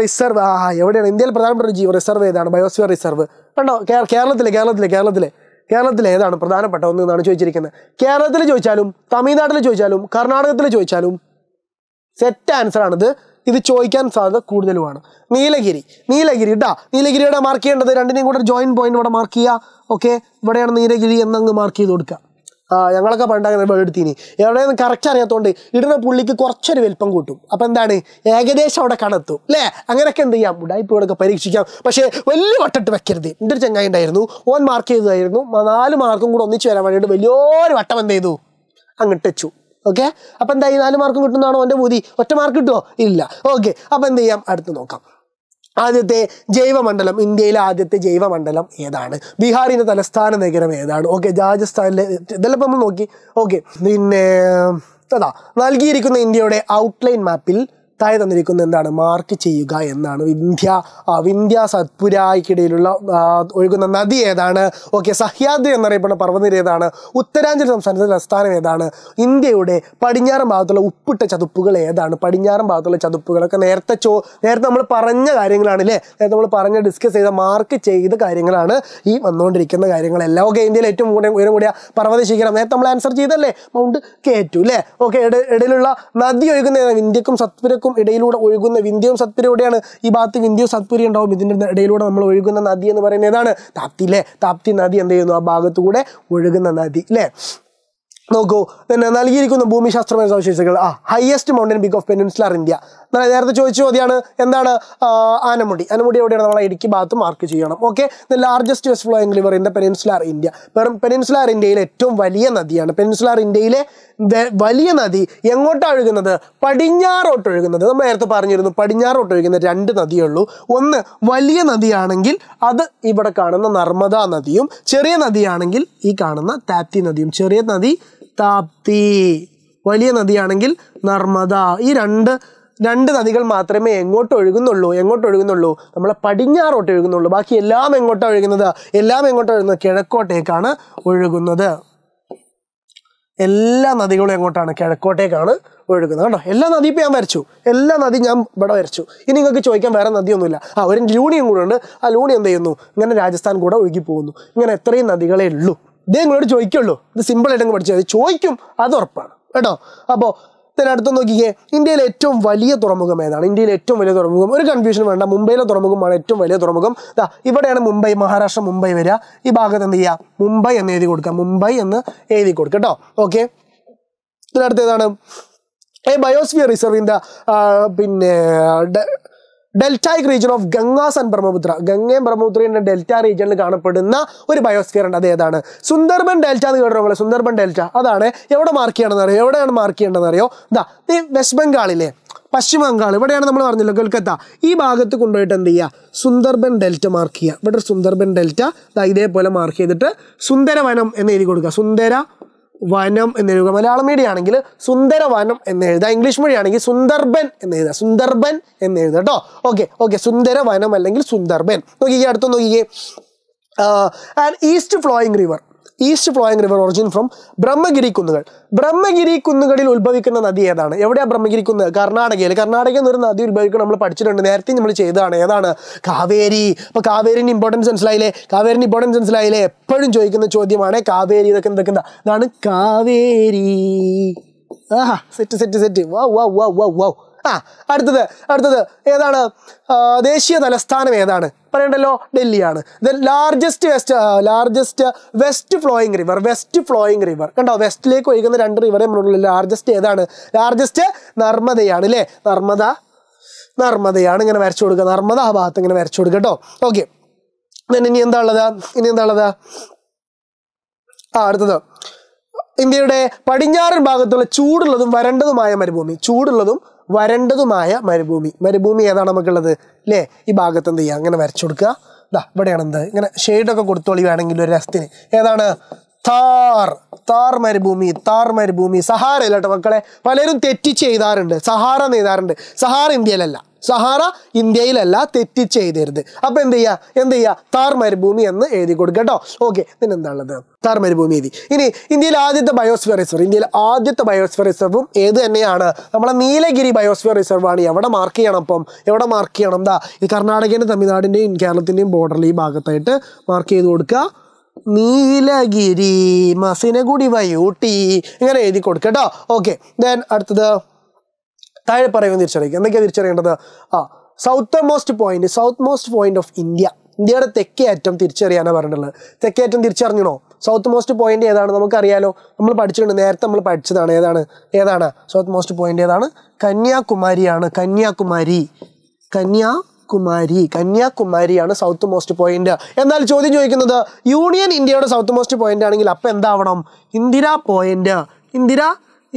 റിസർവ് ആ എവിടെയാണ് ഇന്ത്യയിൽ പ്രധാനപ്പെട്ട ഒരു ജീവ റിസർവ് ഏതാണ് ബയോസ്ഫിയർ റിസർവ് കണ്ടോ കേരളത്തിലെ കേരളത്തിലെ കേരളത്തിലെ കേരളത്തിൽ ഏതാണ് പ്രധാനപ്പെട്ട ഒന്ന് എന്നാണ് ചോദിച്ചിരിക്കുന്നത് കേരളത്തിൽ ചോദിച്ചാലും തമിഴ്നാട്ടിൽ ചോദിച്ചാലും കർണാടകത്തിൽ ചോദിച്ചാലും സെറ്റ് ആൻസർ ആണിത് ഇത് ചോദിക്കാൻ സാധ്യത കൂടുതലുമാണ് നീലഗിരി നീലഗിരി ഇട്ടാ നീലഗിരിയുടെ മാർക്ക് ചെയ്യേണ്ടത് രണ്ടിനെയും കൂടെ ജോയിൻ പോയിന്റ് ഇവിടെ മാർക്ക് ചെയ്യുക ഓക്കെ ഇവിടെയാണ് നീലഗിരി എന്നങ്ങ് മാർക്ക് ചെയ്ത് കൊടുക്കുക ആ ഞങ്ങളൊക്കെ പണ്ട് അങ്ങനെ ബേർഡ് എടുത്തീനി എവിടെയെന്ന് കറക്റ്റ് അറിയാത്തതുകൊണ്ട് ഇടുന്ന പുള്ളിക്ക് കുറച്ചൊരു വലിപ്പം കൂട്ടും അപ്പം എന്താണ് ഏകദേശം അവിടെ കണത്തും അല്ലേ അങ്ങനെയൊക്കെ എന്ത് ചെയ്യാം ഉടായ്പകളൊക്കെ പരീക്ഷിക്കാം പക്ഷേ വലിയ വട്ടിട്ട് വെക്കരുത് എൻ്റെ ഒരു ചങ്ങായി ഉണ്ടായിരുന്നു ഓൻ മാർക്ക് ചെയ്തതായിരുന്നു നാല് മാർക്കും കൂടെ ഒന്നിച്ച് വരാൻ വേണ്ടിയിട്ട് വലിയൊരു വട്ടം എന്ത് ചെയ്തു അങ്ങോട്ട് വെച്ചു ഓക്കെ അപ്പം എന്തായി നാല് മാർക്കും കിട്ടുന്നതാണോ എൻ്റെ ബുദ്ധി ഒറ്റ മാർക്ക് കിട്ടുമോ ഇല്ല ഓക്കെ അപ്പം എന്ത് ചെയ്യാം അടുത്ത് നോക്കാം ആദ്യത്തെ ജൈവമണ്ഡലം ഇന്ത്യയിലെ ആദ്യത്തെ ജൈവമണ്ഡലം ഏതാണ് ബീഹാറിൻ്റെ തലസ്ഥാന നഗരം ഏതാണ് ഓക്കെ രാജസ്ഥാനിലെ ഇതെല്ലാം നമ്മൾ നോക്കി ഓക്കെ പിന്നെ അതാ നൽകിയിരിക്കുന്ന ഇന്ത്യയുടെ ഔട്ട്ലൈൻ മാപ്പിൽ താഴെ തന്നിരിക്കുന്ന എന്താണ് മാർക്ക് ചെയ്യുക എന്നാണ് വിന്ധ്യ വിന്ധ്യ സത്പുരായ്ക്കിടയിലുള്ള ഒഴുകുന്ന നദി ഏതാണ് ഓക്കെ സഹ്യാദ്രി എന്നറിയപ്പെടുന്ന പർവ്വനിര ഏതാണ് ഉത്തരാഞ്ചൽ സംസ്ഥാനത്തിൻ്റെ തലസ്ഥാനം ഏതാണ് ഇന്ത്യയുടെ പടിഞ്ഞാറൻ ഭാഗത്തുള്ള ഉപ്പിട്ട ചതുപ്പുകൾ ഏതാണ് പടിഞ്ഞാറൻ ഭാഗത്തുള്ള ചതുപ്പുകളൊക്കെ നേരത്തെ ചോ നേരത്തെ നമ്മൾ പറഞ്ഞ കാര്യങ്ങളാണ് അല്ലേ നേരത്തെ നമ്മൾ പറഞ്ഞ ഡിസ്കസ് ചെയ്ത മാർക്ക് ചെയ്ത കാര്യങ്ങളാണ് ഈ വന്നുകൊണ്ടിരിക്കുന്ന കാര്യങ്ങളെല്ലാം ഓക്കെ ഇന്ത്യയിൽ ഏറ്റവും കൂടെ ഉയരം കൂടിയ പർവ്വത ശിഖരം നേരത്തെ നമ്മൾ ആൻസർ ചെയ്തല്ലേ മൗണ്ട് കേറ്റു അല്ലേ ഓക്കെ ഇടയിലുള്ള നദി ഒഴുകുന്ന ഇന്ത്യക്കും സത്പുര രണ്ടുപേർക്കും ഇടയിലൂടെ ഒഴുകുന്ന വിന്ധ്യവും സത്പുരയോടെയാണ് ഈ ഭാഗത്ത് വിന്ധ്യവും സത്പുരി ഉണ്ടാവും ഇതിൻ്റെ ഇടയിലൂടെ നമ്മൾ ഒഴുകുന്ന നദി എന്ന് പറയുന്നത് ഏതാണ് താപ്തി അല്ലേ താപ്തി നദി എന്ത് ചെയ്യുന്നു ആ ഭാഗത്തുകൂടെ ഒഴുകുന്ന നദി അല്ലേ നോക്കൂ പിന്നെ നൽകിയിരിക്കുന്ന ഭൂമിശാസ്ത്രപരമായ സവിശേഷതകൾ ആ highest mountain peak of peninsular India എന്നാൽ നേരത്തെ ചോദിച്ച ചോദ്യമാണ് എന്താണ് ആനമുടി ആനമുടി എവിടെയാണ് നമ്മൾ ഇടുക്കി ഭാഗത്ത് മാർക്ക് ചെയ്യണം okay largest west flowing river in the India വെറും പെനിൻസുലാർ ഇന്ത്യയിലെ ഏറ്റവും വലിയ നദിയാണ് പെനിൻസുലാർ ഇന്ത്യയിലെ വലിയ നദി എങ്ങോട്ടാണ് ഒഴുകുന്നത് പടിഞ്ഞാറോട്ട് ഒഴുകുന്നത് നമ്മൾ നേരത്തെ പറഞ്ഞിരുന്നു പടിഞ്ഞാറോട്ട് ഒഴുകുന്ന രണ്ട് നദിയുള്ളൂ ഒന്ന് വലിയ നദിയാണെങ്കിൽ അത് ഇവിടെ കാണുന്ന നർമ്മദാ നദിയും ചെറിയ നദിയാണെങ്കിൽ ഈ കാണുന്ന താപ്തി നദിയും ചെറിയ നദി താപ്തി വലിയ നദിയാണെങ്കിൽ നർമ്മദ ഈ രണ്ട് രണ്ട് നദികൾ മാത്രമേ എങ്ങോട്ട് ഒഴുകുന്നുള്ളൂ എങ്ങോട്ട് ഒഴുകുന്നുള്ളൂ നമ്മളെ പടിഞ്ഞാറോട്ട് ഒഴുകുന്നുള്ളൂ ബാക്കി എല്ലാം എങ്ങോട്ടാണ് ഒഴുകുന്നത് എല്ലാം എങ്ങോട്ട് ഒഴുകുന്നത് കിഴക്കോട്ടേക്കാണ് ഒഴുകുന്നത് എല്ലാ നദികളും എങ്ങോട്ടാണ് കിഴക്കോട്ടേക്കാണ് ഒഴുകുന്നത് കേട്ടോ എല്ലാ നദി ഇപ്പം ഞാൻ വരച്ചു എല്ലാ നദി ഞാൻ ഇവിടെ വരച്ചു ഇനി നിങ്ങൾക്ക് ചോദിക്കാൻ വേറെ നദിയൊന്നുമില്ല ആ ഒരു ലൂണിയും കൂടെ ഉണ്ട് ആ ലൂണി എന്ത് ചെയ്യുന്നു ഇങ്ങനെ രാജസ്ഥാൻ കൂടെ ഒഴുകി പോകുന്നു ഇങ്ങനെ എത്രയും നദികളേ ഉള്ളൂ ഇതേ നിങ്ങളോട് ചോദിക്കുള്ളൂ ഇത് സിമ്പിളായിട്ട് അങ്ങ് പഠിച്ചാൽ മതി ചോദിക്കും അത് ഉറപ്പാണ് കേട്ടോ അപ്പോൾ ഇതിന് അടുത്ത് നോക്കിക്കേ ഇന്ത്യയിലെ ഏറ്റവും വലിയ തുറമുഖം ഏതാണ് ഇന്ത്യയിലെ ഏറ്റവും വലിയ തുറമുഖം ഒരു കൺഫ്യൂഷൻ വേണ്ട മുംബൈയിലെ തുറമുഖമാണ് ഏറ്റവും വലിയ തുറമുഖം ഇതാ ഇവിടെയാണ് മുംബൈ മഹാരാഷ്ട്ര മുംബൈ വരിക ഈ ഭാഗത്ത് എന്ത് ചെയ്യുക മുംബൈ എന്ന് എഴുതി കൊടുക്കുക മുംബൈ എന്ന് എഴുതി കൊടുക്കുക കേട്ടോ ഓക്കെ ഇതിനടുത്ത് ഏതാണ് ബയോസ്ഫിയർ റിസർവിൻ്റെ പിന്നെ deltaic region of Ganges and Brahmaputra ഗംഗയും ബ്രഹ്മപുത്രയും ഡെൽറ്റ റീജിയനിൽ കാണപ്പെടുന്ന ഒരു ബയോസ്ഫിയർ ഉണ്ട് അത് ഏതാണ് സുന്ദർബൻ ഡെൽറ്റ എന്ന് കേട്ടോ സുന്ദർബൻ ഡെൽറ്റ അതാണ് എവിടെ മാർക്ക് ചെയ്യണമെന്ന് അറിയോ എവിടെയാണ് മാർക്ക് ചെയ്യേണ്ടതെന്ന് അറിയോ ഇതാ ഈ വെസ്റ്റ് ബംഗാളിലെ പശ്ചിമ ബംഗാൾ ഇവിടെയാണ് നമ്മൾ പറഞ്ഞല്ലോ കൊൽക്കത്ത ഈ ഭാഗത്ത് കൊണ്ടുപോയിട്ട് എന്ത് ചെയ്യുക സുന്ദർബൻ ഡെൽറ്റ മാർക്ക് ചെയ്യുക ഇവിടെ സുന്ദർബൻ ഡെൽറ്റ ഇതേപോലെ മാർക്ക് ചെയ്തിട്ട് സുന്ദരവനം എന്ന് എഴുതി കൊടുക്കുക സുന്ദര വനം എഴുതുക മലയാളം മീഡിയം ആണെങ്കിൽ സുന്ദരവനം എന്ന് എഴുതുക ഇംഗ്ലീഷ് മീഡിയം ആണെങ്കിൽ സുന്ദർബൻ എന്ന് എഴുതുക സുന്ദർബൻ എന്ന് എഴുതുക കേട്ടോ ഓക്കെ ഓക്കെ സുന്ദരവനം അല്ലെങ്കിൽ സുന്ദർബൻ നോക്കിക്കേ അടുത്ത് നോക്കിക്കേ and east flowing river east flowing river origin from Brahmagiri കുന്നുകൾ ബ്രഹ്മഗിരി കുന്നുകളിൽ ഉത്ഭവിക്കുന്ന നദി ഏതാണ് എവിടെയാണ് ബ്രഹ്മഗിരി കുന്ന് കർണാടകയിൽ കർണാടകയിൽ നിന്ന് നദി ഉത്ഭവിക്കുന്നത് നമ്മൾ പഠിച്ചിട്ടുണ്ട് നേരത്തെ നമ്മൾ ചെയ്തതാണ് ഏതാണ് കാവേരി അപ്പൊ കാവേരിന് ഇമ്പോർട്ടൻസ് മനസ്സിലായില്ലേ കാവേരിൻ്റെ ഇമ്പോർട്ടൻസ് മനസ്സിലായില്ലേ എപ്പോഴും ചോദിക്കുന്ന ചോദ്യമാണ് കാവേരി ഇതൊക്കെ എന്തൊക്കെ ഇതാണ് Kaveri ah set set set wow wow wow wow wow ആ അടുത്തത് അടുത്തത് ഏതാണ് ദേശീയ തലസ്ഥാനം ഏതാണ് പറയണ്ടല്ലോ ഡൽഹിയാണ് the largest west largest west flowing river west flowing river കണ്ടോ വെസ്റ്റിലേക്ക് ഒഴുകുന്ന രണ്ട് റിവറേ മുന്നിലുള്ള ലാർജസ്റ്റ് ഏതാണ് ലാർജസ്റ്റ് നർമ്മദയാണ് അല്ലേ നർമ്മദ നർമ്മദയാണ് ഇങ്ങനെ വരച്ചു കൊടുക്കുക നർമ്മദ ആ ഭാഗത്ത് ഇങ്ങനെ വരച്ചു കൊടുക്കുക കേട്ടോ ഓക്കെ ഇനി എന്താ ഉള്ളത് ഇനി എന്താ ഉള്ളത് ആ അടുത്തത് ഇന്ത്യയുടെ പടിഞ്ഞാറൻ ഭാഗത്തുള്ള ചൂടുള്ളതും വരണ്ടതുമായ മരുഭൂമി ചൂടുള്ളതും വരണ്ടതുമായ മരുഭൂമി മരുഭൂമി ഏതാണ് നമുക്കുള്ളത് അല്ലേ ഈ ഭാഗത്ത് എന്ത് ചെയ്യുക അങ്ങനെ വരച്ചു കൊടുക്കുക ഇതാ ഇവിടെയാണ് എന്ത് ഇങ്ങനെ ഷെയ്ഡൊക്കെ കൊടുത്തോളി വേണമെങ്കിൽ ഒരു രസത്തിന് ഏതാണ് താർ താർ മരുഭൂമി താർ മരുഭൂമി അല്ല കേട്ടോ മക്കളെ പലരും തെറ്റിച്ച് എഴുതാറുണ്ട് സഹാറ എന്ന് എഴുതാറുണ്ട് സഹാറ ഇന്ത്യയിലല്ല സഹാറ ഇന്ത്യയിലല്ല തെറ്റിച്ച് എഴുതരുത് അപ്പൊ എന്ത് ചെയ്യാ എന്ത് ചെയ്യാ താർ മരുഭൂമി എന്ന് എഴുതി കൊടുക്കുക കേട്ടോ ഓക്കെ ഇതിനെന്താണുള്ളത് താർ മരുഭൂമി എഴുതി ഇനി ഇന്ത്യയിലെ ആദ്യത്തെ ബയോസ്ഫിയർ റിസർവ് ഇന്ത്യയിലെ ആദ്യത്തെ ബയോസ്ഫിയർ റിസർവും ഏത് തന്നെയാണ് നമ്മളെ നീലഗിരി ബയോസ്ഫിയർ റിസർവ് ആണ് എവിടെ മാർക്ക് ചെയ്യണം അപ്പം എവിടെ മാർക്ക് ചെയ്യണം എന്താ ഈ കർണാടകേൻ്റെ തമിഴ്നാടിൻ്റെയും കേരളത്തിൻ്റെയും ബോർഡറിൽ ഈ ഭാഗത്തായിട്ട് മാർക്ക് ചെയ്ത് കൊടുക്കുക നീലഗിരി മസിനെ കൂടി വയൂട്ടി ഇങ്ങനെ എഴുതി കൊടുക്കുക കേട്ടോ ഓക്കെ ദെൻ അടുത്തത് താഴെ പറയുമ്പോൾ തിരിച്ചറിയിക്കുക എന്തൊക്കെയാണ് തിരിച്ചറിയേണ്ടത് ആ south most point south most point of India ഇന്ത്യയുടെ തെക്കേ അറ്റം തിരിച്ചറിയാനാണ് പറഞ്ഞിട്ടുള്ളത് തെക്കേ അറ്റം തിരിച്ചറിഞ്ഞണോ സൗത്ത് മോസ്റ്റ് പോയിന്റ് ഏതാണ് നമുക്കറിയാലോ നമ്മൾ പഠിച്ചിട്ടുണ്ട് നേരത്തെ നമ്മൾ പഠിച്ചതാണ് ഏതാണ് ഏതാണ് സൗത്ത് മോസ്റ്റ് പോയിന്റ് ഏതാണ് കന്യാകുമാരിയാണ് കന്യാകുമാരി കന്യാ കുമാരി കന്യാകുമാരിയാണ് സൗത്ത് മോസ്റ്റ് പോയിന്റ് എന്നാൽ ചോദ്യം ചോദിക്കുന്നത് യൂണിയൻ ഇന്ത്യയുടെ സൗത്ത് മോസ്റ്റ് പോയിന്റ് ആണെങ്കിൽ അപ്പം എന്താവണം Indira point Indira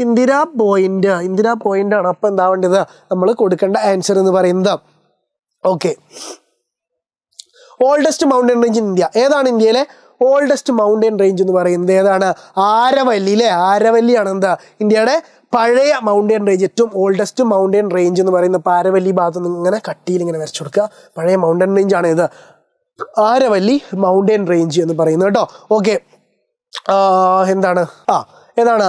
Indira point Indira point ആണ് അപ്പം എന്താവേണ്ടത് നമ്മൾ കൊടുക്കേണ്ട ആൻസർ എന്ന് പറയുന്നത് okay oldest mountain range India ഏതാണ് ഇന്ത്യയിലെ ഓൾഡസ്റ്റ് മൗണ്ടൻ റേഞ്ച് എന്ന് പറയുന്നത് ഏതാണ് ആരവല്ലി അല്ലേ ആരവല്ലിയാണ് എന്താ ഇന്ത്യയുടെ പഴയ മൗണ്ടൻ റേഞ്ച് ഏറ്റവും ഓൾഡസ്റ്റ് മൗണ്ടൻ റേഞ്ച് എന്ന് പറയുന്ന പാരവല്ലി ഭാഗത്ത് നിന്ന് ഇങ്ങനെ കട്ടിയിൽ ഇങ്ങനെ വരച്ചു കൊടുക്കുക പഴയ മൗണ്ടൻ ആണ് ഇത് ആരവല്ലി മൗണ്ടൻ റേഞ്ച് എന്ന് പറയുന്നത് കേട്ടോ ഓക്കെ എന്താണ് ആ എന്താണ്